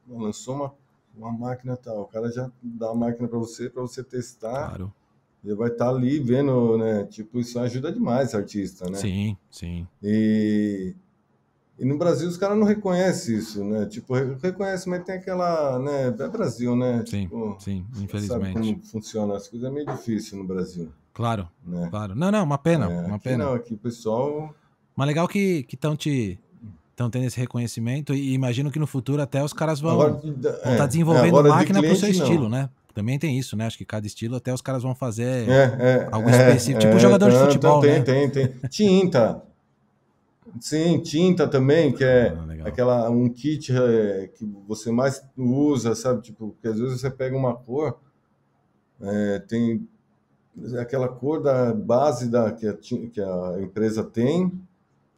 lançou uma, uma máquina tal, o cara já dá a máquina para você, para você testar. Claro. Ele vai estar tá ali vendo, né? Tipo, isso ajuda demais artista, né? Sim, sim. E, e no Brasil os caras não reconhecem isso, né? Tipo, reconhece, mas tem aquela, né? É Brasil, né? Sim, tipo, sim, infelizmente. Sabe como funciona as coisas, é meio difícil no Brasil. Claro, né? claro. Não, não, uma pena, é, uma pena. Não, aqui o pessoal... Mas legal que estão te... Estão tendo esse reconhecimento e imagino que no futuro até os caras vão estar é, tá é, desenvolvendo é, máquina de o seu estilo, não. né? Também tem isso, né? Acho que cada estilo até os caras vão fazer é, é algo é, específico. tipo jogador de futebol, então tem, né? Tem, tem, tem. Tinta. Sim, tinta também, que é ah, aquela um kit que você mais usa, sabe? Tipo, porque às vezes você pega uma cor, é, tem é aquela cor da base da, que, a, que a empresa tem,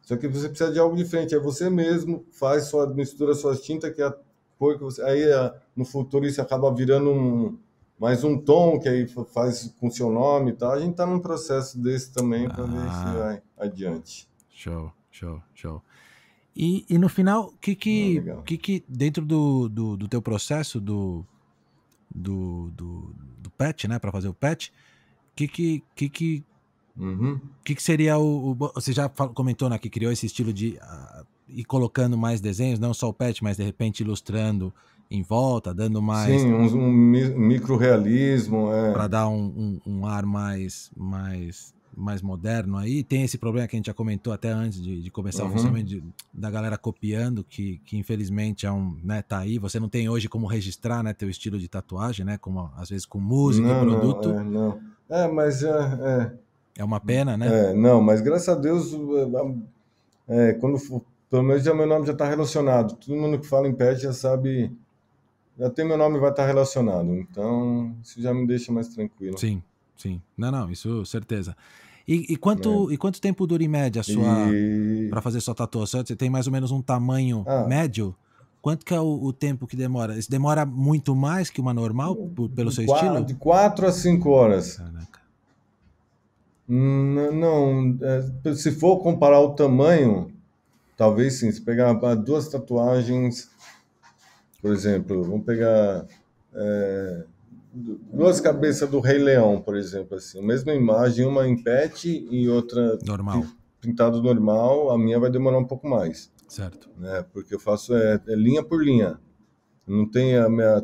só que você precisa de algo diferente. é você mesmo faz sua mistura suas tintas que é a cor que você aí ah, no futuro isso acaba virando um, mais um tom que aí faz com seu nome e tal. A gente tá num processo desse também para ah, ver se ah. vai adiante. Show, show, show. E, e no final, que que, que que dentro do, do, do teu processo do do, do, do patch, né, para fazer o patch, que que que, que... Uhum. que, que seria o, o, Você já comentou né, que criou esse estilo de uh, ir colocando mais desenhos, não só o pet, mas de repente ilustrando em volta, dando mais. Sim, um, um microrealismo. É. Para dar um, um, um, ar mais, mais, mais moderno aí. Tem esse problema que a gente já comentou até antes de, de começar uhum. o funcionamento da galera copiando, que, que infelizmente é um, né, tá aí. Você não tem hoje como registrar né, teu estilo de tatuagem, né? Como, às vezes com música não, e produto. Não, é, não. É, mas. É, é, é. uma pena, né? É, não, mas graças a Deus, é, é quando for, pelo menos já meu nome já está relacionado. Todo mundo que fala em pet já sabe. Já tem meu nome vai estar tá relacionado. Então, isso já me deixa mais tranquilo. Sim, sim. Não, não, isso certeza. E, e, quanto, é. e quanto tempo dura em média sua e... para fazer sua tatuagem? Você tem mais ou menos um tamanho ah, médio? Quanto que é o, o, tempo que demora? Isso demora muito mais que uma normal, hum, por, pelo seu quatro, estilo? De 4 a 5 horas. Caraca. Não, não, é, se for comparar o tamanho, talvez sim. Se pegar duas tatuagens, por exemplo, vamos pegar é, duas cabeças do Rei Leão, por exemplo, assim, mesma imagem, uma em pet e outra normal. pintada normal, a minha vai demorar um pouco mais. Certo. Né? Porque eu faço é, é linha por linha. Não tem a minha,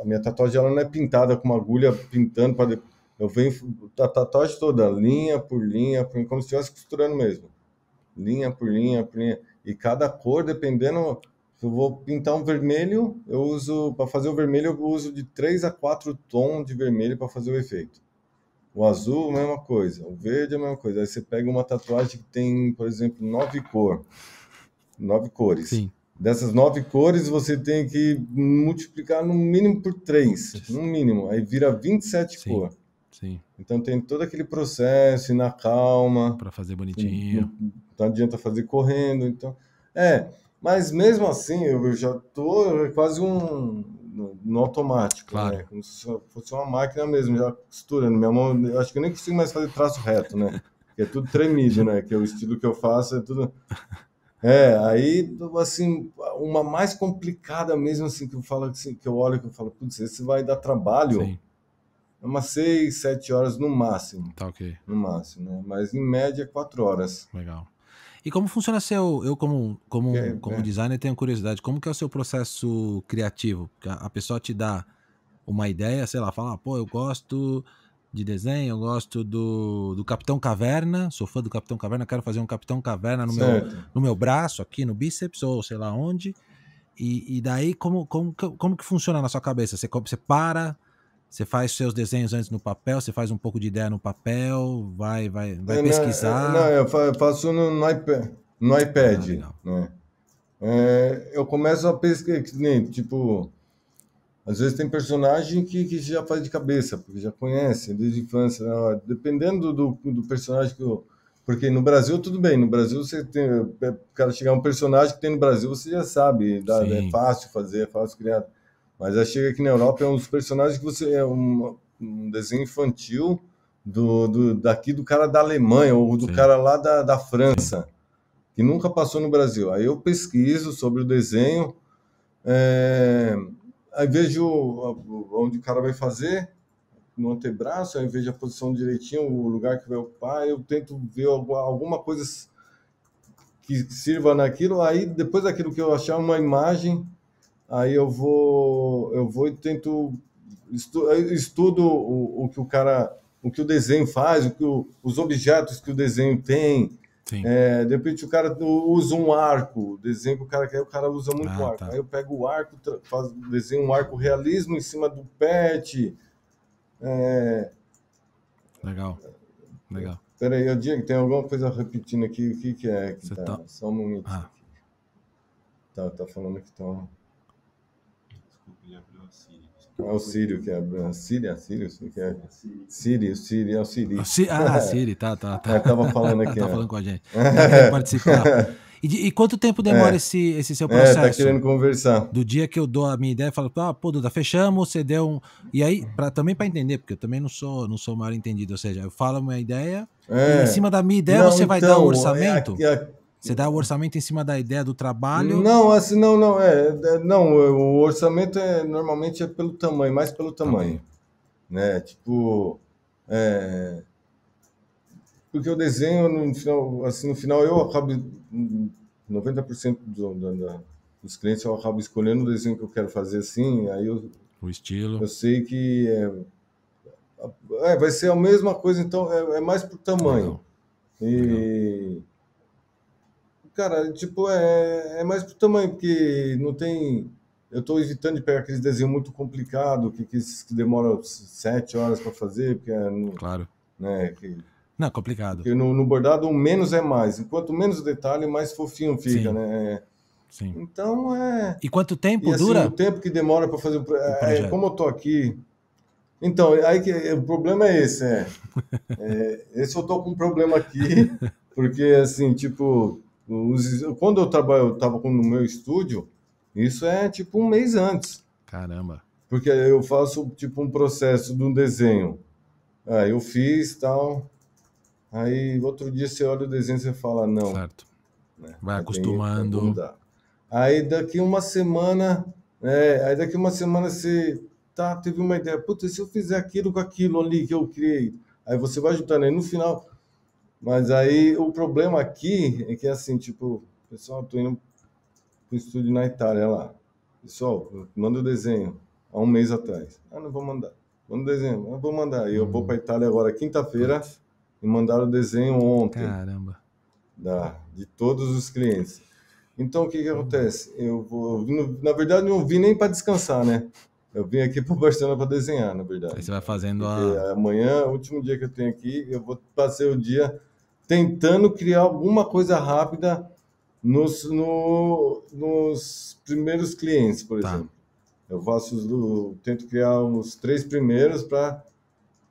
a minha tatuagem ela não é pintada com uma agulha pintando para eu venho a tatuagem toda linha por linha, por, como se estivesse costurando mesmo. Linha por linha, por linha. E cada cor, dependendo, se eu vou pintar um vermelho, eu uso para fazer o vermelho, eu uso de 3 a 4 tons de vermelho para fazer o efeito. O azul, a mesma coisa. O verde, é a mesma coisa. Aí você pega uma tatuagem que tem, por exemplo, nove cor nove cores. Sim. Dessas nove cores, você tem que multiplicar no mínimo por três, no mínimo. Aí vira 27 Sim. cores. Sim. Então tem todo aquele processo, na calma. Para fazer bonitinho. Não, não, adianta fazer correndo. Então, é. Mas mesmo assim, eu já tô é quase um no, no automático, né? claro. né? Como se fosse uma máquina mesmo, já costurando. Minha mão, eu acho que eu nem consigo mais fazer traço reto, né? (laughs) Porque é tudo tremido, né? Que é o estilo que eu faço é tudo é, aí, assim, uma mais complicada mesmo, assim, que eu falo assim, que eu olho que eu falo, putz, esse vai dar trabalho. Sim. É umas seis, sete horas no máximo. Tá ok. No máximo, né? Mas em média, quatro horas. Legal. E como funciona seu, eu como, como, é, como é. designer tenho curiosidade, como que é o seu processo criativo? Porque a pessoa te dá uma ideia, sei lá, fala, ah, pô, eu gosto de desenho, eu gosto do, do Capitão Caverna, sou fã do Capitão Caverna, quero fazer um Capitão Caverna no, meu, no meu braço, aqui no bíceps, ou sei lá onde. E, e daí, como, como, como que funciona na sua cabeça? Você, você para, você faz seus desenhos antes no papel, você faz um pouco de ideia no papel, vai, vai, vai é, né, pesquisar. É, não, não, eu faço no, no iPad. No iPad ah, né? é, eu começo a pesquisar, tipo, às vezes tem personagem que, que já faz de cabeça, porque já conhece desde a infância. Né? Dependendo do, do personagem que eu, porque no Brasil tudo bem, no Brasil você tem, é, cara chegar um personagem que tem no Brasil você já sabe, dá, é fácil fazer, é fácil criar. Mas aí chega aqui na Europa é um dos personagens que você é um, um desenho infantil do, do, daqui do cara da Alemanha ou do Sim. cara lá da, da França Sim. que nunca passou no Brasil. Aí eu pesquiso sobre o desenho. É Aí vejo onde o cara vai fazer, no antebraço, aí vejo a posição direitinho, o lugar que vai ocupar, eu tento ver alguma coisa que sirva naquilo, aí depois daquilo que eu achar uma imagem, aí eu vou eu vou e tento estudo, estudo o, o que o cara, o que o desenho faz, o que o, os objetos que o desenho tem, é, de repente o cara usa um arco, desenho o cara quer, o cara usa muito ah, arco. Tá. Aí eu pego o arco, faz, desenho um arco realismo em cima do pet. É... Legal. Legal. Peraí, eu digo que tem alguma coisa repetindo aqui. O que, que é? Que tá... Tá... Só um momento. Ah. Tá, tá falando que tá. Tô... É o Sírio, que é a é Síria, Sírio, que é Sírio, é é Sírio, é o Sírio. Ah, Sírio, ah, tá, tá, tá. Estava falando (laughs) aqui. tá falando com a gente. Tá participar. E, e, quanto tempo demora é. esse, esse seu processo? É, tá querendo conversar. Do dia que eu dou a minha ideia, falo, ah, pô, Duda, fechamos, você deu um. E aí, pra, também para entender, porque eu também não sou, não sou mal entendido, ou seja, eu falo minha ideia, é. em cima da minha ideia não, você vai então, dar um então, orçamento. É, você dá o orçamento em cima da ideia do trabalho? Não, assim, não, não, é, é não, é, o orçamento é normalmente é pelo tamanho, mais pelo tá tamanho, né? Tipo, é, porque o desenho no final, assim, no final eu acabo 90% do, do, dos clientes eu acabo escolhendo o desenho que eu quero fazer assim, aí eu o estilo. Eu sei que é, é vai ser a mesma coisa, então é, é mais pro tamanho. Não. E Cara, tipo, é, é mais pro tamanho, porque não tem. Eu estou evitando de pegar aqueles desenhos muito complicado, que, que, que demora sete horas para fazer, porque é. No, claro. Né, que, não, é complicado. Porque no, no bordado, o menos é mais. Enquanto menos detalhe, mais fofinho fica, Sim. né? Sim. Então é. E quanto tempo e, assim, dura? O tempo que demora para fazer o, pro... é, como eu tô aqui. Então, é aí que é, o problema é esse, é. (laughs) é esse eu tô com um problema aqui, (laughs) porque assim, tipo, os, quando eu trabalho, estava no meu estúdio, isso é tipo um mês antes. Caramba. Porque eu faço tipo um processo de um desenho. Ah, eu fiz tal. Aí outro dia você olha o desenho e você fala, não. Certo. Né? Vai acostumando. Aí daqui uma semana. É, aí daqui uma semana você tá, teve uma ideia. Puta, se eu fizer aquilo com aquilo ali que eu criei. Aí você vai juntando. Aí no final, mas aí o problema aqui é que assim, tipo, pessoal, tô indo pro estúdio na Itália lá. Pessoal, manda o desenho há um mês atrás. Ah, não vou mandar. Manda o desenho. Ah, vou mandar. E eu vou hum. pra Itália agora quinta-feira e mandaram o desenho ontem. Caramba. Da, de todos os clientes. Então, o que que uhum. acontece? Eu vou, na verdade, não vim nem para descansar, né? Eu vim aqui para Barcelona para desenhar, na verdade. Aí você vai fazendo a. amanhã, último dia que eu tenho aqui, eu vou passei o dia tentando criar alguma coisa rápida nos, no, nos primeiros clientes, por tá. exemplo. Eu faço, tento criar os três primeiros para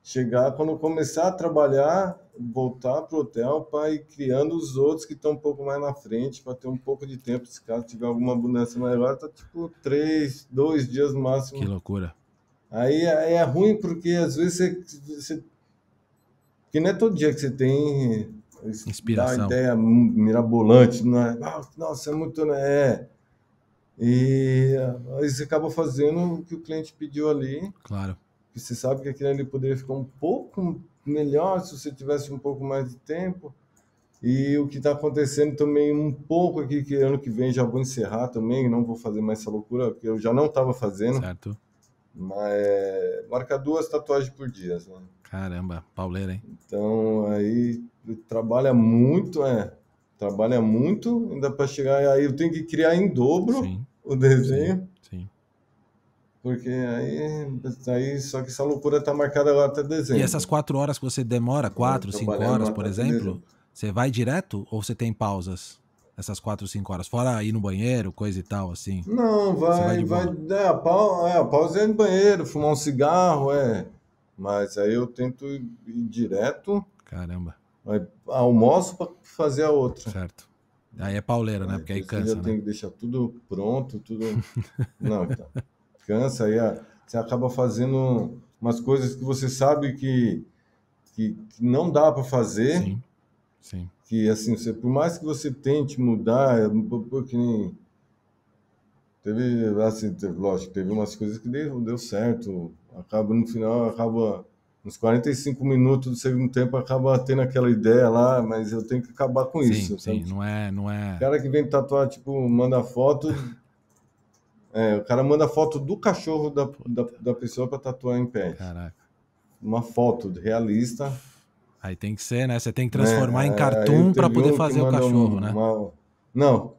chegar, quando começar a trabalhar, voltar para o hotel para ir criando os outros que estão um pouco mais na frente, para ter um pouco de tempo. Se caso tiver alguma abundância maior, tá tipo três, dois dias no máximo. Que loucura. Aí é, é ruim porque às vezes você, você. Porque não é todo dia que você tem Inspiração. Dá uma ideia mirabolante, não é? Ah, nossa, é muito, né? É. E aí ah, você acaba fazendo o que o cliente pediu ali. Claro. Que você sabe que aquilo ali poderia ficar um pouco melhor se você tivesse um pouco mais de tempo. E o que está acontecendo também um pouco aqui, que ano que vem já vou encerrar também, não vou fazer mais essa loucura, porque eu já não estava fazendo. Certo. Mas marca duas tatuagens por dia. Né? Caramba, pauleira, hein? Então aí trabalha muito, é. Trabalha muito, ainda para chegar. Aí eu tenho que criar em dobro sim, o desenho. Sim, sim. Porque aí, aí. Só que essa loucura tá marcada lá até dezembro. E essas quatro horas que você demora, quatro, cinco horas, por exemplo, você vai direto ou você tem pausas? essas quatro, cinco horas? Fora ir no banheiro, coisa e tal, assim? Não, vai, vai, vai é, é, a pausa, é, a pausa é ir no banheiro, fumar um cigarro, é. Mas aí eu tento ir, ir direto. Caramba almoço para fazer a outra. Certo. Aí é pauleira, né? Porque aí cansa. Eu né? tenho que deixar tudo pronto, tudo. (laughs) Não, então. Cansa, aí ah, você acaba fazendo umas coisas que você sabe que, que, que não dá para fazer. Sim. Sim. Que assim, você, por mais que você tente mudar, é um pouco que nem. Teve, assim, teve, lógico, teve umas coisas que deu, deu certo. Acaba no final, acaba nos 45 minutos do segundo tempo acaba tendo aquela ideia lá, mas eu tenho que acabar com sim, isso. Sim, sabe? não é, não é. O cara que vem tatuar, tipo, manda foto. (laughs) é, o cara manda foto do cachorro da, da, da pessoa para tatuar em pé. Caraca. Uma foto realista. Aí tem que ser, né? Você tem que transformar é, em é, cartoon para poder fazer o cachorro, um, né? Uma... Não.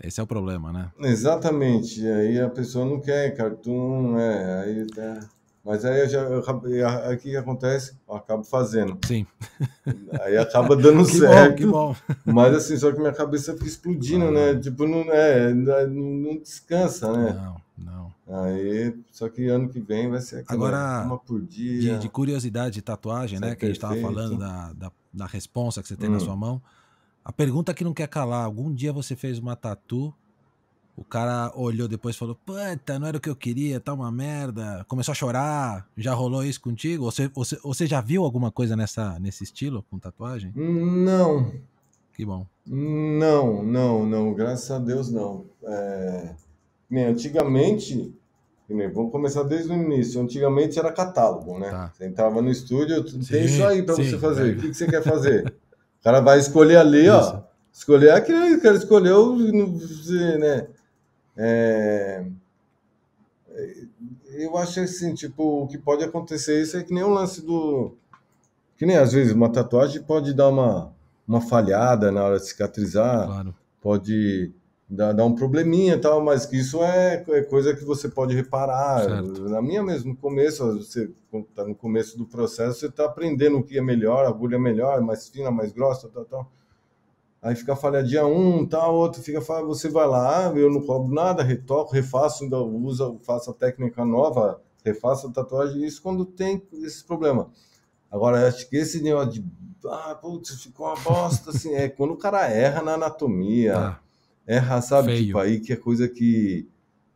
Esse é o problema, né? Exatamente. Aí a pessoa não quer cartoon, é, aí tá. Mas aí eu já o que acontece? Eu acabo fazendo. Sim. Aí acaba dando (laughs) que certo. Bom, que bom. Mas assim, só que minha cabeça fica explodindo, né? ah, né? Tipo, não, é, não descansa, né? Não, não. Aí, só que ano que vem vai ser aquela, Agora, uma por dia. De, de curiosidade de tatuagem, né? É que a gente estava falando da, da, da responsa que você tem hum. na sua mão. A pergunta que não quer calar: algum dia você fez uma tatu o cara olhou depois e falou: Puta, não era o que eu queria, tá uma merda. Começou a chorar. Já rolou isso contigo? Você, você, você já viu alguma coisa nessa, nesse estilo com tatuagem? Não. Que bom. Não, não, não. Graças a Deus, não. É... Né, nem, antigamente, vamos começar desde o início. Antigamente era catálogo, né? Tá. Você entrava no estúdio, sim, tem isso aí pra sim, você fazer. Velho. É. O que, que você quer fazer? o cara vai escolher ali, isso. ó. Escolher aquele, o cara escolheu, né? É, é... Eu acho assim, tipo, o que pode acontecer isso é que nem o lance do. Que nem às vezes uma tatuagem pode dar uma, uma falhada na hora de cicatrizar, claro. pode dar, dar um probleminha e tal, mas que isso é, é coisa que você pode reparar. Certo. Na minha mesmo, no começo, você está no começo do processo, você está aprendendo o que é melhor, a agulha é melhor, é mais fina, mais grossa, tal, tal aí fica falha dia um, tal, tá, outro fica falha, você vai lá, eu não cobro nada, retoco, refaço, usa, faço a técnica nova, refaço a tatuagem, isso quando tem esse problema. Agora, acho que esse negócio de, ah, putz, ficou uma bosta, assim, é quando o cara erra na anatomia, ah, erra, sabe, feio. tipo, aí que é coisa que...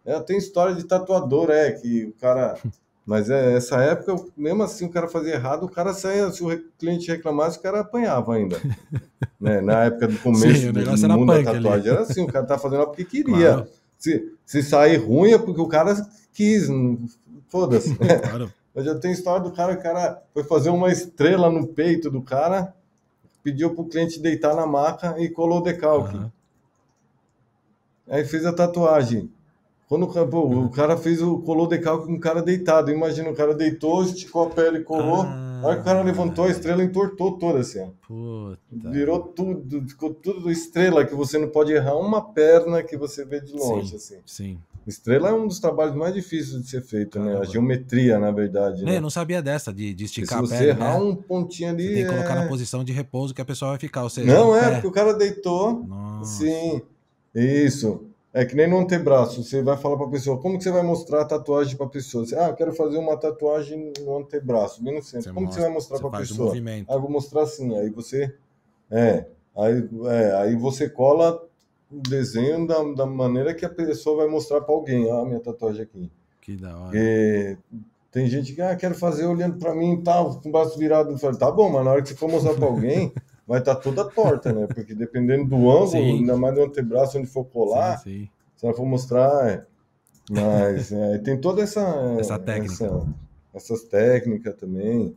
É, tem história de tatuador, é, que o cara (laughs) Mas é, essa época, mesmo assim, o cara fazia errado, o cara saía, se o cliente reclamasse, o cara apanhava ainda. (laughs) né? Na época do começo Sim, do mundo da tatuagem, ali. era assim, o cara tá fazendo porque queria. Claro. Se, se sair ruim é porque o cara quis, hum, foda-se. (laughs) Claro. já tem história do cara, o cara foi fazer uma estrela no peito do cara, pediu pro cliente deitar na maca e colou o decalque. Uhum. Aí fez a tatuagem. Quando pô, o cara fez o colou decalque com o cara deitado. Imagina, o cara deitou, esticou a pele, colou. Ah, que o cara levantou a estrela, entortou toda assim. Puta. Virou tudo, ficou tudo estrela, que você não pode errar uma perna que você vê de longe, sim, assim. Sim. Estrela é um dos trabalhos mais difíceis de ser feito, Caramba. né? A geometria, na verdade. Né, né? Eu não sabia dessa, de, de esticar se a perna. Se você errar né? um pontinho ali. Você tem que colocar na é. posição de repouso que a pessoa vai ficar. Ou seja, não, é, pé. porque o cara deitou. Nossa. Sim. Isso. É que nem no antebraço. Você vai falar para a pessoa, como que você vai mostrar a tatuagem para a pessoa? Você, ah, eu quero fazer uma tatuagem no antebraço, bem no centro. Você como mostra, que você vai mostrar para a pessoa? Movimento. Ah, vou mostrar assim. Aí você. É. Aí, é, aí você cola o desenho da, da maneira que a pessoa vai mostrar para alguém. Ah, minha tatuagem aqui. Que da hora. tem gente que, ah, quero fazer olhando para mim e tá, tal, com o braço virado. falo, tá bom, mas na hora que você for mostrar para alguém vai estar tá toda torta, né? Porque dependendo do ângulo, sim. ainda mais do antebraço, onde for colar, sim, sim. se ela for mostrar. É. Mas é, tem toda essa. Essa técnica. Essa, essas técnicas também.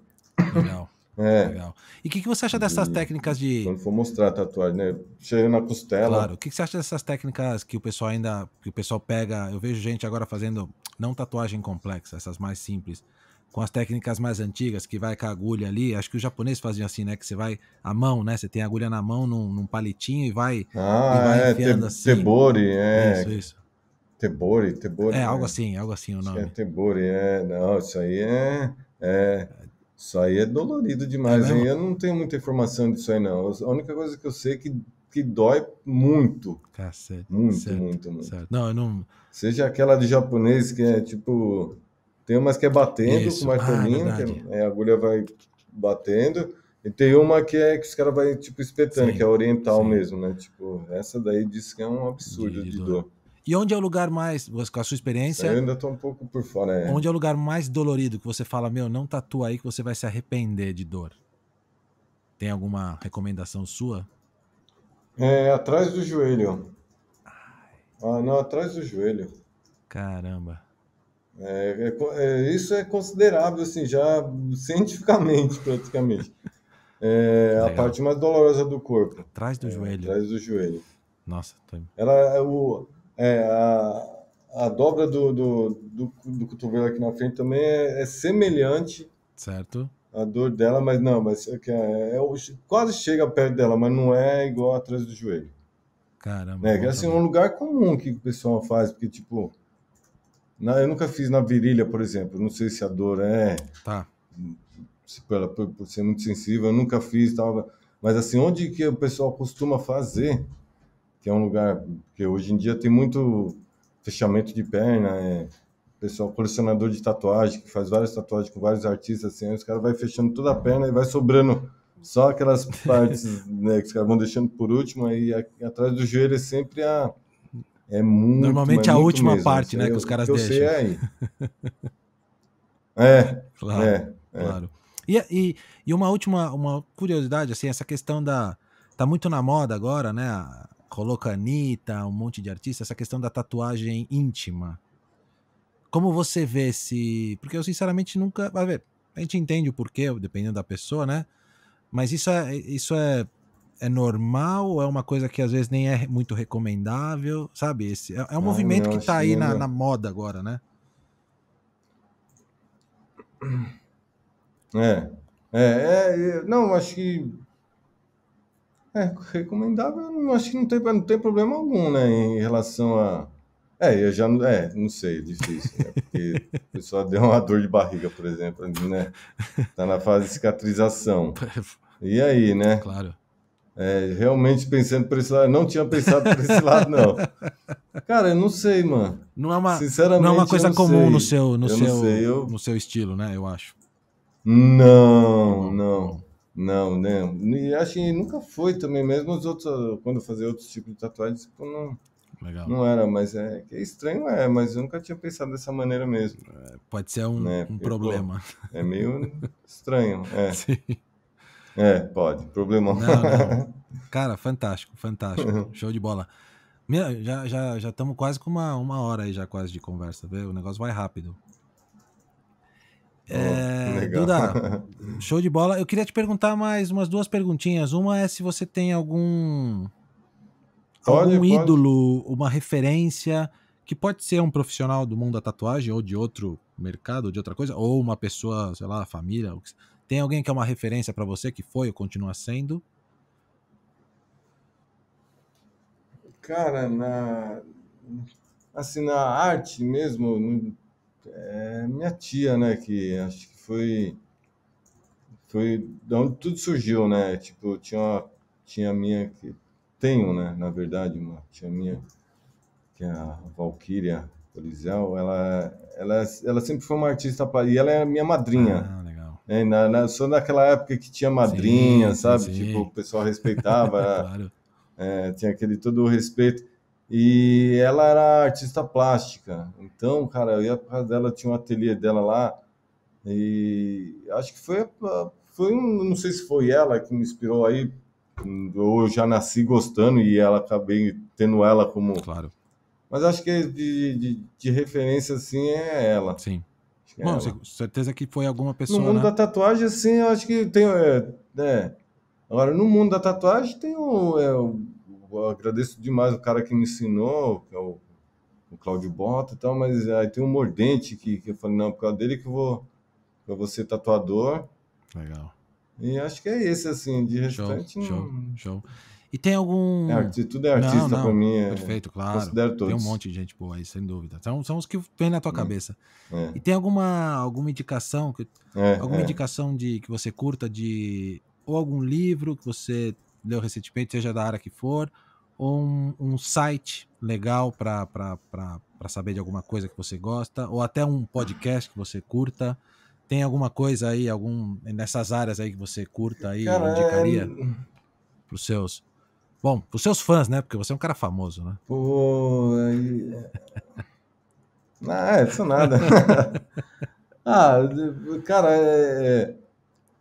Legal. É. Legal. E o que, que você acha dessas e, técnicas de. Quando for mostrar a tatuagem, né? Chega na costela. Claro. O que, que você acha dessas técnicas que o pessoal ainda. que o pessoal pega. Eu vejo gente agora fazendo. Não tatuagem complexa, essas mais simples com as técnicas mais antigas, que vai com a agulha ali. Acho que os japoneses faziam assim, né? Que você vai a mão, né? Você tem a agulha na mão, num, num palitinho e vai, ah, e vai é, te, assim. Tebori, é. Isso, isso. Tebori, tebori. É, né? algo assim, algo assim o nome. É tebori, é. Não, isso aí é... é... Isso aí é dolorido demais, é hein? Eu não tenho muita informação disso aí, não. A única coisa que eu sei é que, que dói muito. Cacete. Muito, certo, muito, muito. Certo. Não, eu não... Seja aquela de japonês que é tipo tem umas que é batendo Isso. com uma ah, é que é, a agulha vai batendo. E tem uma que é que os caras vai tipo espetando, sim, que é oriental sim. mesmo, né? Tipo, essa daí diz que é um absurdo de, de dor. dor. E onde é o lugar mais, com a sua experiência? Eu ainda estou um pouco por fora. É. Onde é o lugar mais dolorido que você fala, meu, não tatua aí que você vai se arrepender de dor? Tem alguma recomendação sua? É, atrás do joelho. Ai. Ah, não, atrás do joelho. Caramba. É, é, é, isso é considerável, assim, já (laughs) cientificamente, praticamente. É, a parte mais dolorosa do corpo. Atrás do é, joelho. Atrás do joelho. Nossa. Tô... Ela, é o, a, a dobra do, do, do, do, cotovelo aqui na frente também é, semelhante. Certo. A dor dela, mas não, mas é, quase chega perto dela, mas não é igual atrás do joelho. Caramba. É, assim, um lugar comum que o pessoal faz, porque, tipo, eu nunca fiz na virilha, por exemplo. Não sei se a dor é. Tá. Se, por, por ser muito sensível, eu nunca fiz. Tal, mas assim, onde que o pessoal costuma fazer? Que é um lugar. que hoje em dia tem muito fechamento de perna. É, pessoal colecionador de tatuagem, que faz várias tatuagens com vários artistas, assim, aí os caras vai fechando toda a perna e vai sobrando só aquelas partes (laughs) né, que os caras vão deixando por último, aí a, atrás do joelho é sempre a, é muito. Normalmente é a última mesmo. parte, né? Eu, que os caras que deixam. Sei é aí. é, claro, é, é. Claro. E, e, e, uma última uma curiosidade, assim, essa questão da. Tá muito na moda agora, né? Coloca Anitta, um monte de artista, essa questão da tatuagem íntima. Como você vê se. Porque eu, sinceramente, nunca. ver. A gente entende o porquê, dependendo da pessoa, né? Mas isso é, isso é é normal? É uma coisa que às vezes nem é muito recomendável? Sabe? Esse, é, é um ah, movimento que está assim, aí na, na, moda agora, né? É, é. É, é não, acho que. É, recomendável, acho que não tem, não tem problema algum, né? Em relação a. É, eu já não. É, não sei, é difícil, né? Porque a pessoa deu uma dor de barriga, por exemplo, né? Tá na fase de cicatrização. (laughs) E aí, né? Claro. É, realmente pensando por esse lado, não tinha pensado por esse lado, não. (laughs) Cara, eu não sei, mano. Não é uma, Sinceramente, não é uma coisa não comum sei. no seu, no seu, eu... no seu estilo, né? Eu acho. Não, não, não, né? E acho que nunca foi também, mesmo os outros, quando eu fazia outros tipos de tatuagem, tipo, não. Legal. Não era, mas é, é estranho, é, mas eu nunca tinha pensado dessa maneira mesmo. É, pode ser um, né? um problema. Pô, é meio estranho, é. (laughs) Sim. É, pode, problemão. Não, não. (laughs) Cara, fantástico, fantástico. Uhum. Show de bola. Minha, já estamos já, já quase com uma, uma hora aí já quase de conversa, Vê, o negócio vai rápido. Oh, é, Duda, (laughs) show de bola. Eu queria te perguntar mais umas duas perguntinhas. Uma é se você tem algum, pode, algum pode. ídolo, uma referência que pode ser um profissional do mundo da tatuagem ou de outro mercado, ou de outra coisa, ou uma pessoa, sei lá, família, tem alguém que é uma referência para você que foi ou continua sendo? Cara, na assim na arte mesmo, é minha tia, né, que acho que foi foi de onde tudo surgiu, né? Tipo, tinha uma tinha minha que tenho, né, na verdade, uma tia minha que é a Valquíria Policial, ela, ela, ela sempre foi uma artista e ela é minha madrinha. Ah né? Na, na, só naquela época que tinha madrinha, sim, sabe? Sim. Tipo, o pessoal respeitava. (laughs) claro. é, tinha aquele todo o respeito. E ela era artista plástica. Então, cara, eu ia pra casa dela, tinha um ateliê dela lá. E acho que foi, foi não sei se foi ela que me inspirou aí, ou eu já nasci gostando e ela acabei tendo ela como. Claro. Mas acho que é de, de, de referência, assim, é ela. Sim. É Mano, certeza que foi alguma pessoa. No mundo né? da tatuagem, assim, eu acho que tem. É, é. Agora, no mundo da tatuagem, tem o. É, eu agradeço demais o cara que me ensinou, que é o, o Cláudio Bota e tal, mas é, aí tem um mordente que, que eu falei, não, por causa dele que eu vou, eu vou ser tatuador. Legal. E acho que é esse, assim, de restante. Show, não... show, show. E tem algum. É, artista, tudo é artista não, não, pra mim. É... Perfeito, claro. Considero todos. Tem um monte de gente boa aí, sem dúvida. São, são os que vem na tua é. cabeça. É. E tem alguma, alguma indicação? Que, é, alguma é. indicação de que você curta de. Ou algum livro que você leu recentemente, seja da área que for, ou um, um site legal para saber de alguma coisa que você gosta, ou até um podcast que você curta. Tem alguma coisa aí, algum nessas áreas aí que você curta aí, Cara, indicaria é, hum. para os seus? Bom, os seus fãs, né? Porque você é um cara famoso, né? Pô. Aí... É. ah, isso é, nada. (laughs) ah, cara, é,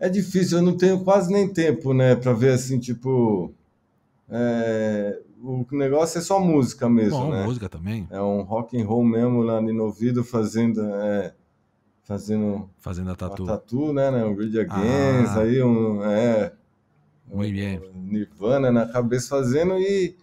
é, é difícil. Eu não tenho quase nem tempo, né? Pra ver assim, tipo. É, o negócio é só música mesmo, Bom, né? música também. É um rock and roll mesmo lá no ouvido fazendo é, fazendo fazendo a tatu, a tatu né, o né, Um Read Against, ah. aí um é, muito bem Nirvana na cabeça fazendo e,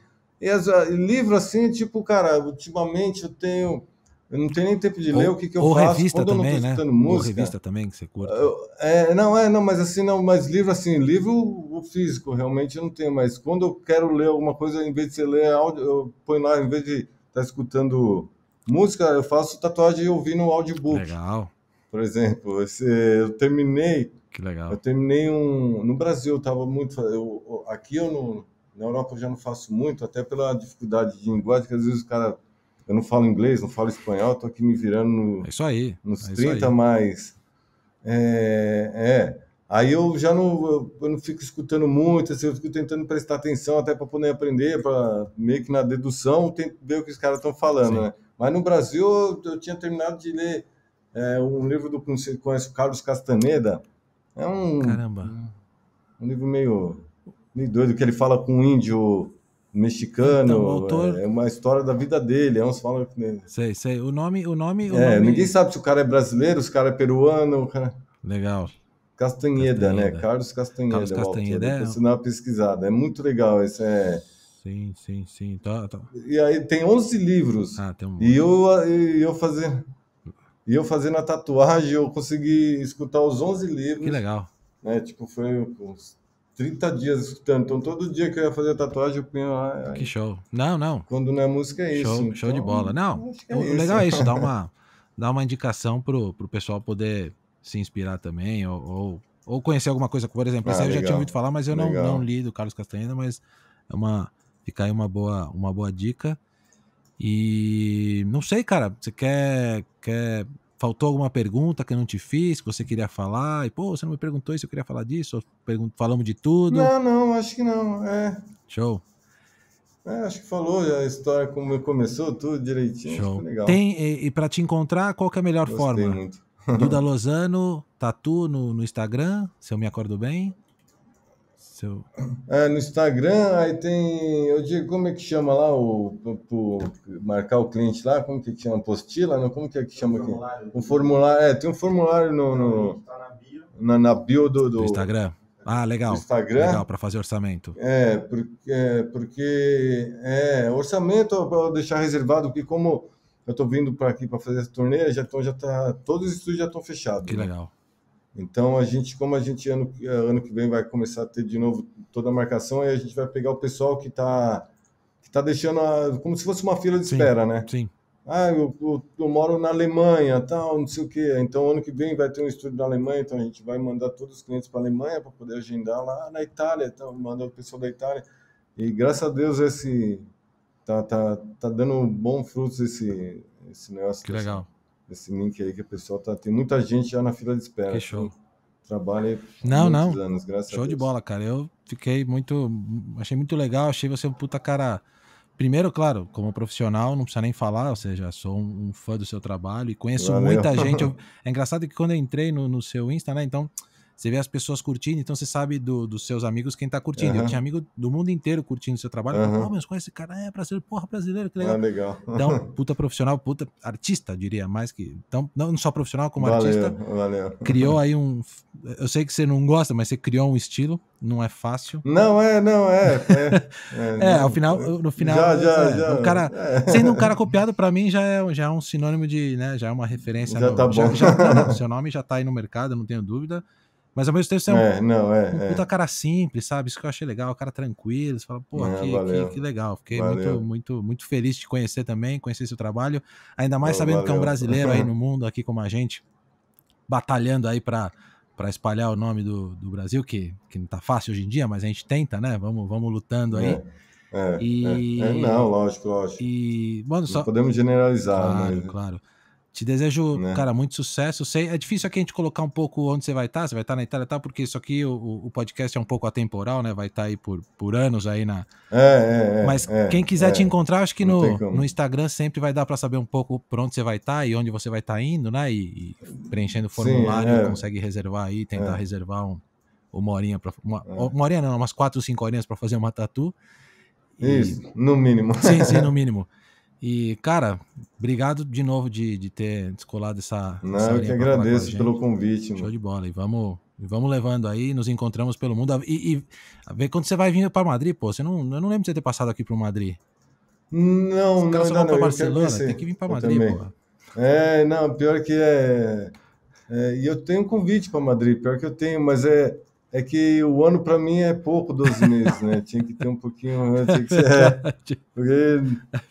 e, as, livro assim, tipo, cara, ultimamente eu tenho. Eu não tenho nem tempo de ler ou, o que, que eu ou faço revista quando também, eu não tô né? escutando né? música. Ou revista também que você curta. é, não, é, não, mas assim, não, mas livro assim, livro o físico, realmente eu não tenho, mas quando eu quero ler alguma coisa, em vez de você ler áudio, eu ponho lá, em vez de estar tá escutando música, eu faço tatuagem ouvindo audiobook. Legal. Por exemplo, esse, eu terminei que legal. Eu terminei um. No Brasil eu estava muito. Eu, aqui eu não. Na Europa eu já não faço muito, até pela dificuldade de linguagem, que às vezes o cara. Eu não falo inglês, não falo espanhol, tô aqui me virando no, é isso aí. nos é 30, aí. mas. É, é, Aí eu já não, eu, eu não fico escutando muito, assim, eu fico tentando prestar atenção até para poder aprender, para meio que na dedução tem, ver o que os caras estão falando, né? Mas no Brasil eu, eu tinha terminado de ler é, um livro do conhece Carlos Castaneda, é um. Caramba. Um livro meio, meio doido, que ele fala com um índio mexicano. Então, autor... É, é uma história da vida dele. É uns falam. Sei, sei. O nome. O nome, o é, nome... ninguém sabe se o cara é brasileiro, se o cara é peruano. O cara... Legal. Castanheda, né? Castanheda, né? Carlos Castanheda. Carlos Castanheda. Autor, é... uma pesquisada. É muito legal. Esse é. Sim, sim, sim. Tá, tá. E aí tem 11 livros. Ah, tem um... E eu, eu fazia e eu fazendo a tatuagem, eu consegui escutar os 11 livros. Que legal. Né? Tipo, foi uns 30 dias escutando. Então, todo dia que eu ia fazer a tatuagem, eu punha lá. Ah, que show. Não, não. Quando não é música, é show, isso. Então, show de então, bola. Não, é o legal é isso, dar (laughs) uma, dá uma indicação pro, pro pessoal poder se inspirar também, ou, ou, ou conhecer alguma coisa. Por exemplo, ah, eu já tinha ouvido falar, mas eu não, não li do Carlos Castaneda, mas é uma, fica aí uma boa, uma boa dica. E não sei, cara, você quer. quer faltou alguma pergunta que eu não te fiz, que você queria falar, e pô, você não me perguntou isso, eu queria falar disso, pergun- falamos de tudo. Não, não, acho que não, é. Show. É, acho que falou a história como começou, tudo direitinho, Show. legal. Tem, e, e para te encontrar, qual que é a melhor Gostei forma? Muito. Duda Lozano, Tatu no, no Instagram, se eu me acordo bem seu. É, no Instagram, aí tem. Eu digo, como é que chama lá o. o, marcar o cliente lá? Como que, que chama? Postila? Não, como que é que chama aqui? Um formulário. É, tem um formulário no. no tá na, na bio do, do, do Instagram. Ah, legal. Instagram. Legal, para fazer orçamento. É, porque, é, porque é, orçamento para deixar reservado, porque como eu estou vindo para aqui para fazer essa turnê, já, então já tá, todos os estúdios já estão fechados. Que né? legal. Então, a gente, como a gente ano, eh, ano que vem vai começar a ter de novo toda a marcação, aí a gente vai pegar o pessoal que está que tá deixando a, como se fosse uma fila de sim, espera, né? Sim. Ah, eu, eu, eu, moro na Alemanha, tal, não sei o quê. Então, ano que vem vai ter um estúdio na Alemanha, então a gente vai mandar todos os clientes para a Alemanha para poder agendar lá na Itália, então manda o pessoal da Itália. E graças a Deus esse tá, tá, tá dando bons frutos esse, esse negócio. Que legal esse link aí que o pessoal tá. Tem muita gente já na fila de espera. Que assim. show. Trabalha não, não. anos, graças Show de bola, cara. Eu fiquei muito. Achei muito legal, achei você um puta cara. Primeiro, claro, como profissional, não precisa nem falar, ou seja, sou um, um fã do seu trabalho e conheço Valeu. muita (laughs) gente. Eu, é engraçado que quando eu entrei no, no seu Insta, né? Então, você vê as pessoas curtindo, então você sabe do, dos seus amigos quem tá curtindo. Uhum. Eu tinha amigo do mundo inteiro curtindo seu trabalho. Uhum. falei, oh, mas conhece esse cara, é brasileiro, porra, brasileiro, que legal. Ah, legal. Então, (laughs) puta profissional, puta artista, diria mais que. Então, não só profissional, como valeu, artista. Valeu. Criou (laughs) aí um. Eu sei que você não gosta, mas você criou um estilo, não é fácil. Não, é, não, é. É, (laughs) é, é ao final, é, no final. Já, já, é, já. Um cara, é. Sendo um cara copiado, pra mim, já é, já é um sinônimo de. Né, já é uma referência. Já no, tá bom. Já, já, seu nome já tá aí no mercado, não tenho dúvida. Mas ao mesmo tempo você é, é um, não, é, um, é. puta cara simples, sabe? Isso que eu achei legal, cara tranquilo. Você fala, pô, que, que, que, legal. Fiquei muito, muito, muito feliz de conhecer também, conhecer seu trabalho. Ainda mais pô, sabendo valeu. que é um brasileiro aí no (laughs) mundo, aqui como a gente, batalhando aí para para espalhar o nome do, do Brasil, que, que não tá fácil hoje em dia, mas a gente tenta, né? Vamos, vamos lutando aí. É, e... é, é, é não, lógico, lógico. E, só... podemos generalizar, claro, mas... Né? claro. Te desejo, né? cara, muito sucesso. Sei, é difícil aqui a gente colocar um pouco onde você vai estar. Tá, você vai estar tá na Itália, tá? Porque isso aqui, o, o, podcast é um pouco atemporal, né? Vai estar tá aí por, por anos aí na. É, é, é, Mas é, quem quiser é, te encontrar, acho que no, no Instagram sempre vai dar para saber um pouco por onde você vai estar tá e onde você vai estar tá indo, né? E, e preenchendo o formulário, Sim, é. consegue reservar aí, tentar é. reservar um, uma horinha para uma, uma horinha não, umas quatro, cinco horinhas para fazer uma tatu. Isso, no mínimo. Sim, sim, no (laughs) mínimo. E, cara, obrigado de novo de, de ter descolado essa. Não, essa eu que agradeço pelo convite. Mano. Show de bola. E vamos, vamos levando aí, nos encontramos pelo mundo. E, e ver quando você vai vir para Madrid, pô. Você não, eu não lembro de você ter passado aqui para Madrid. Não, Os não, não, não, pra não, Barcelona, tem que vir para Madrid, pô. É, não, pior que é. é e eu tenho um convite para Madrid, pior que eu tenho, mas é é que o ano para mim é pouco, 12 (laughs) meses, né? Tinha que ter um pouquinho antes. É, porque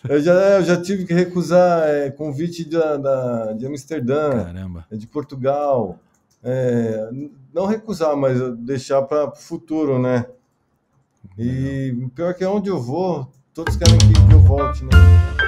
eu já, eu já tive que recusar é, convite de, da, de Amsterdã, Caramba. É, de Portugal. É, não recusar, mas deixar para o futuro, né? E pior que é onde eu vou, todos querem que eu volte, né?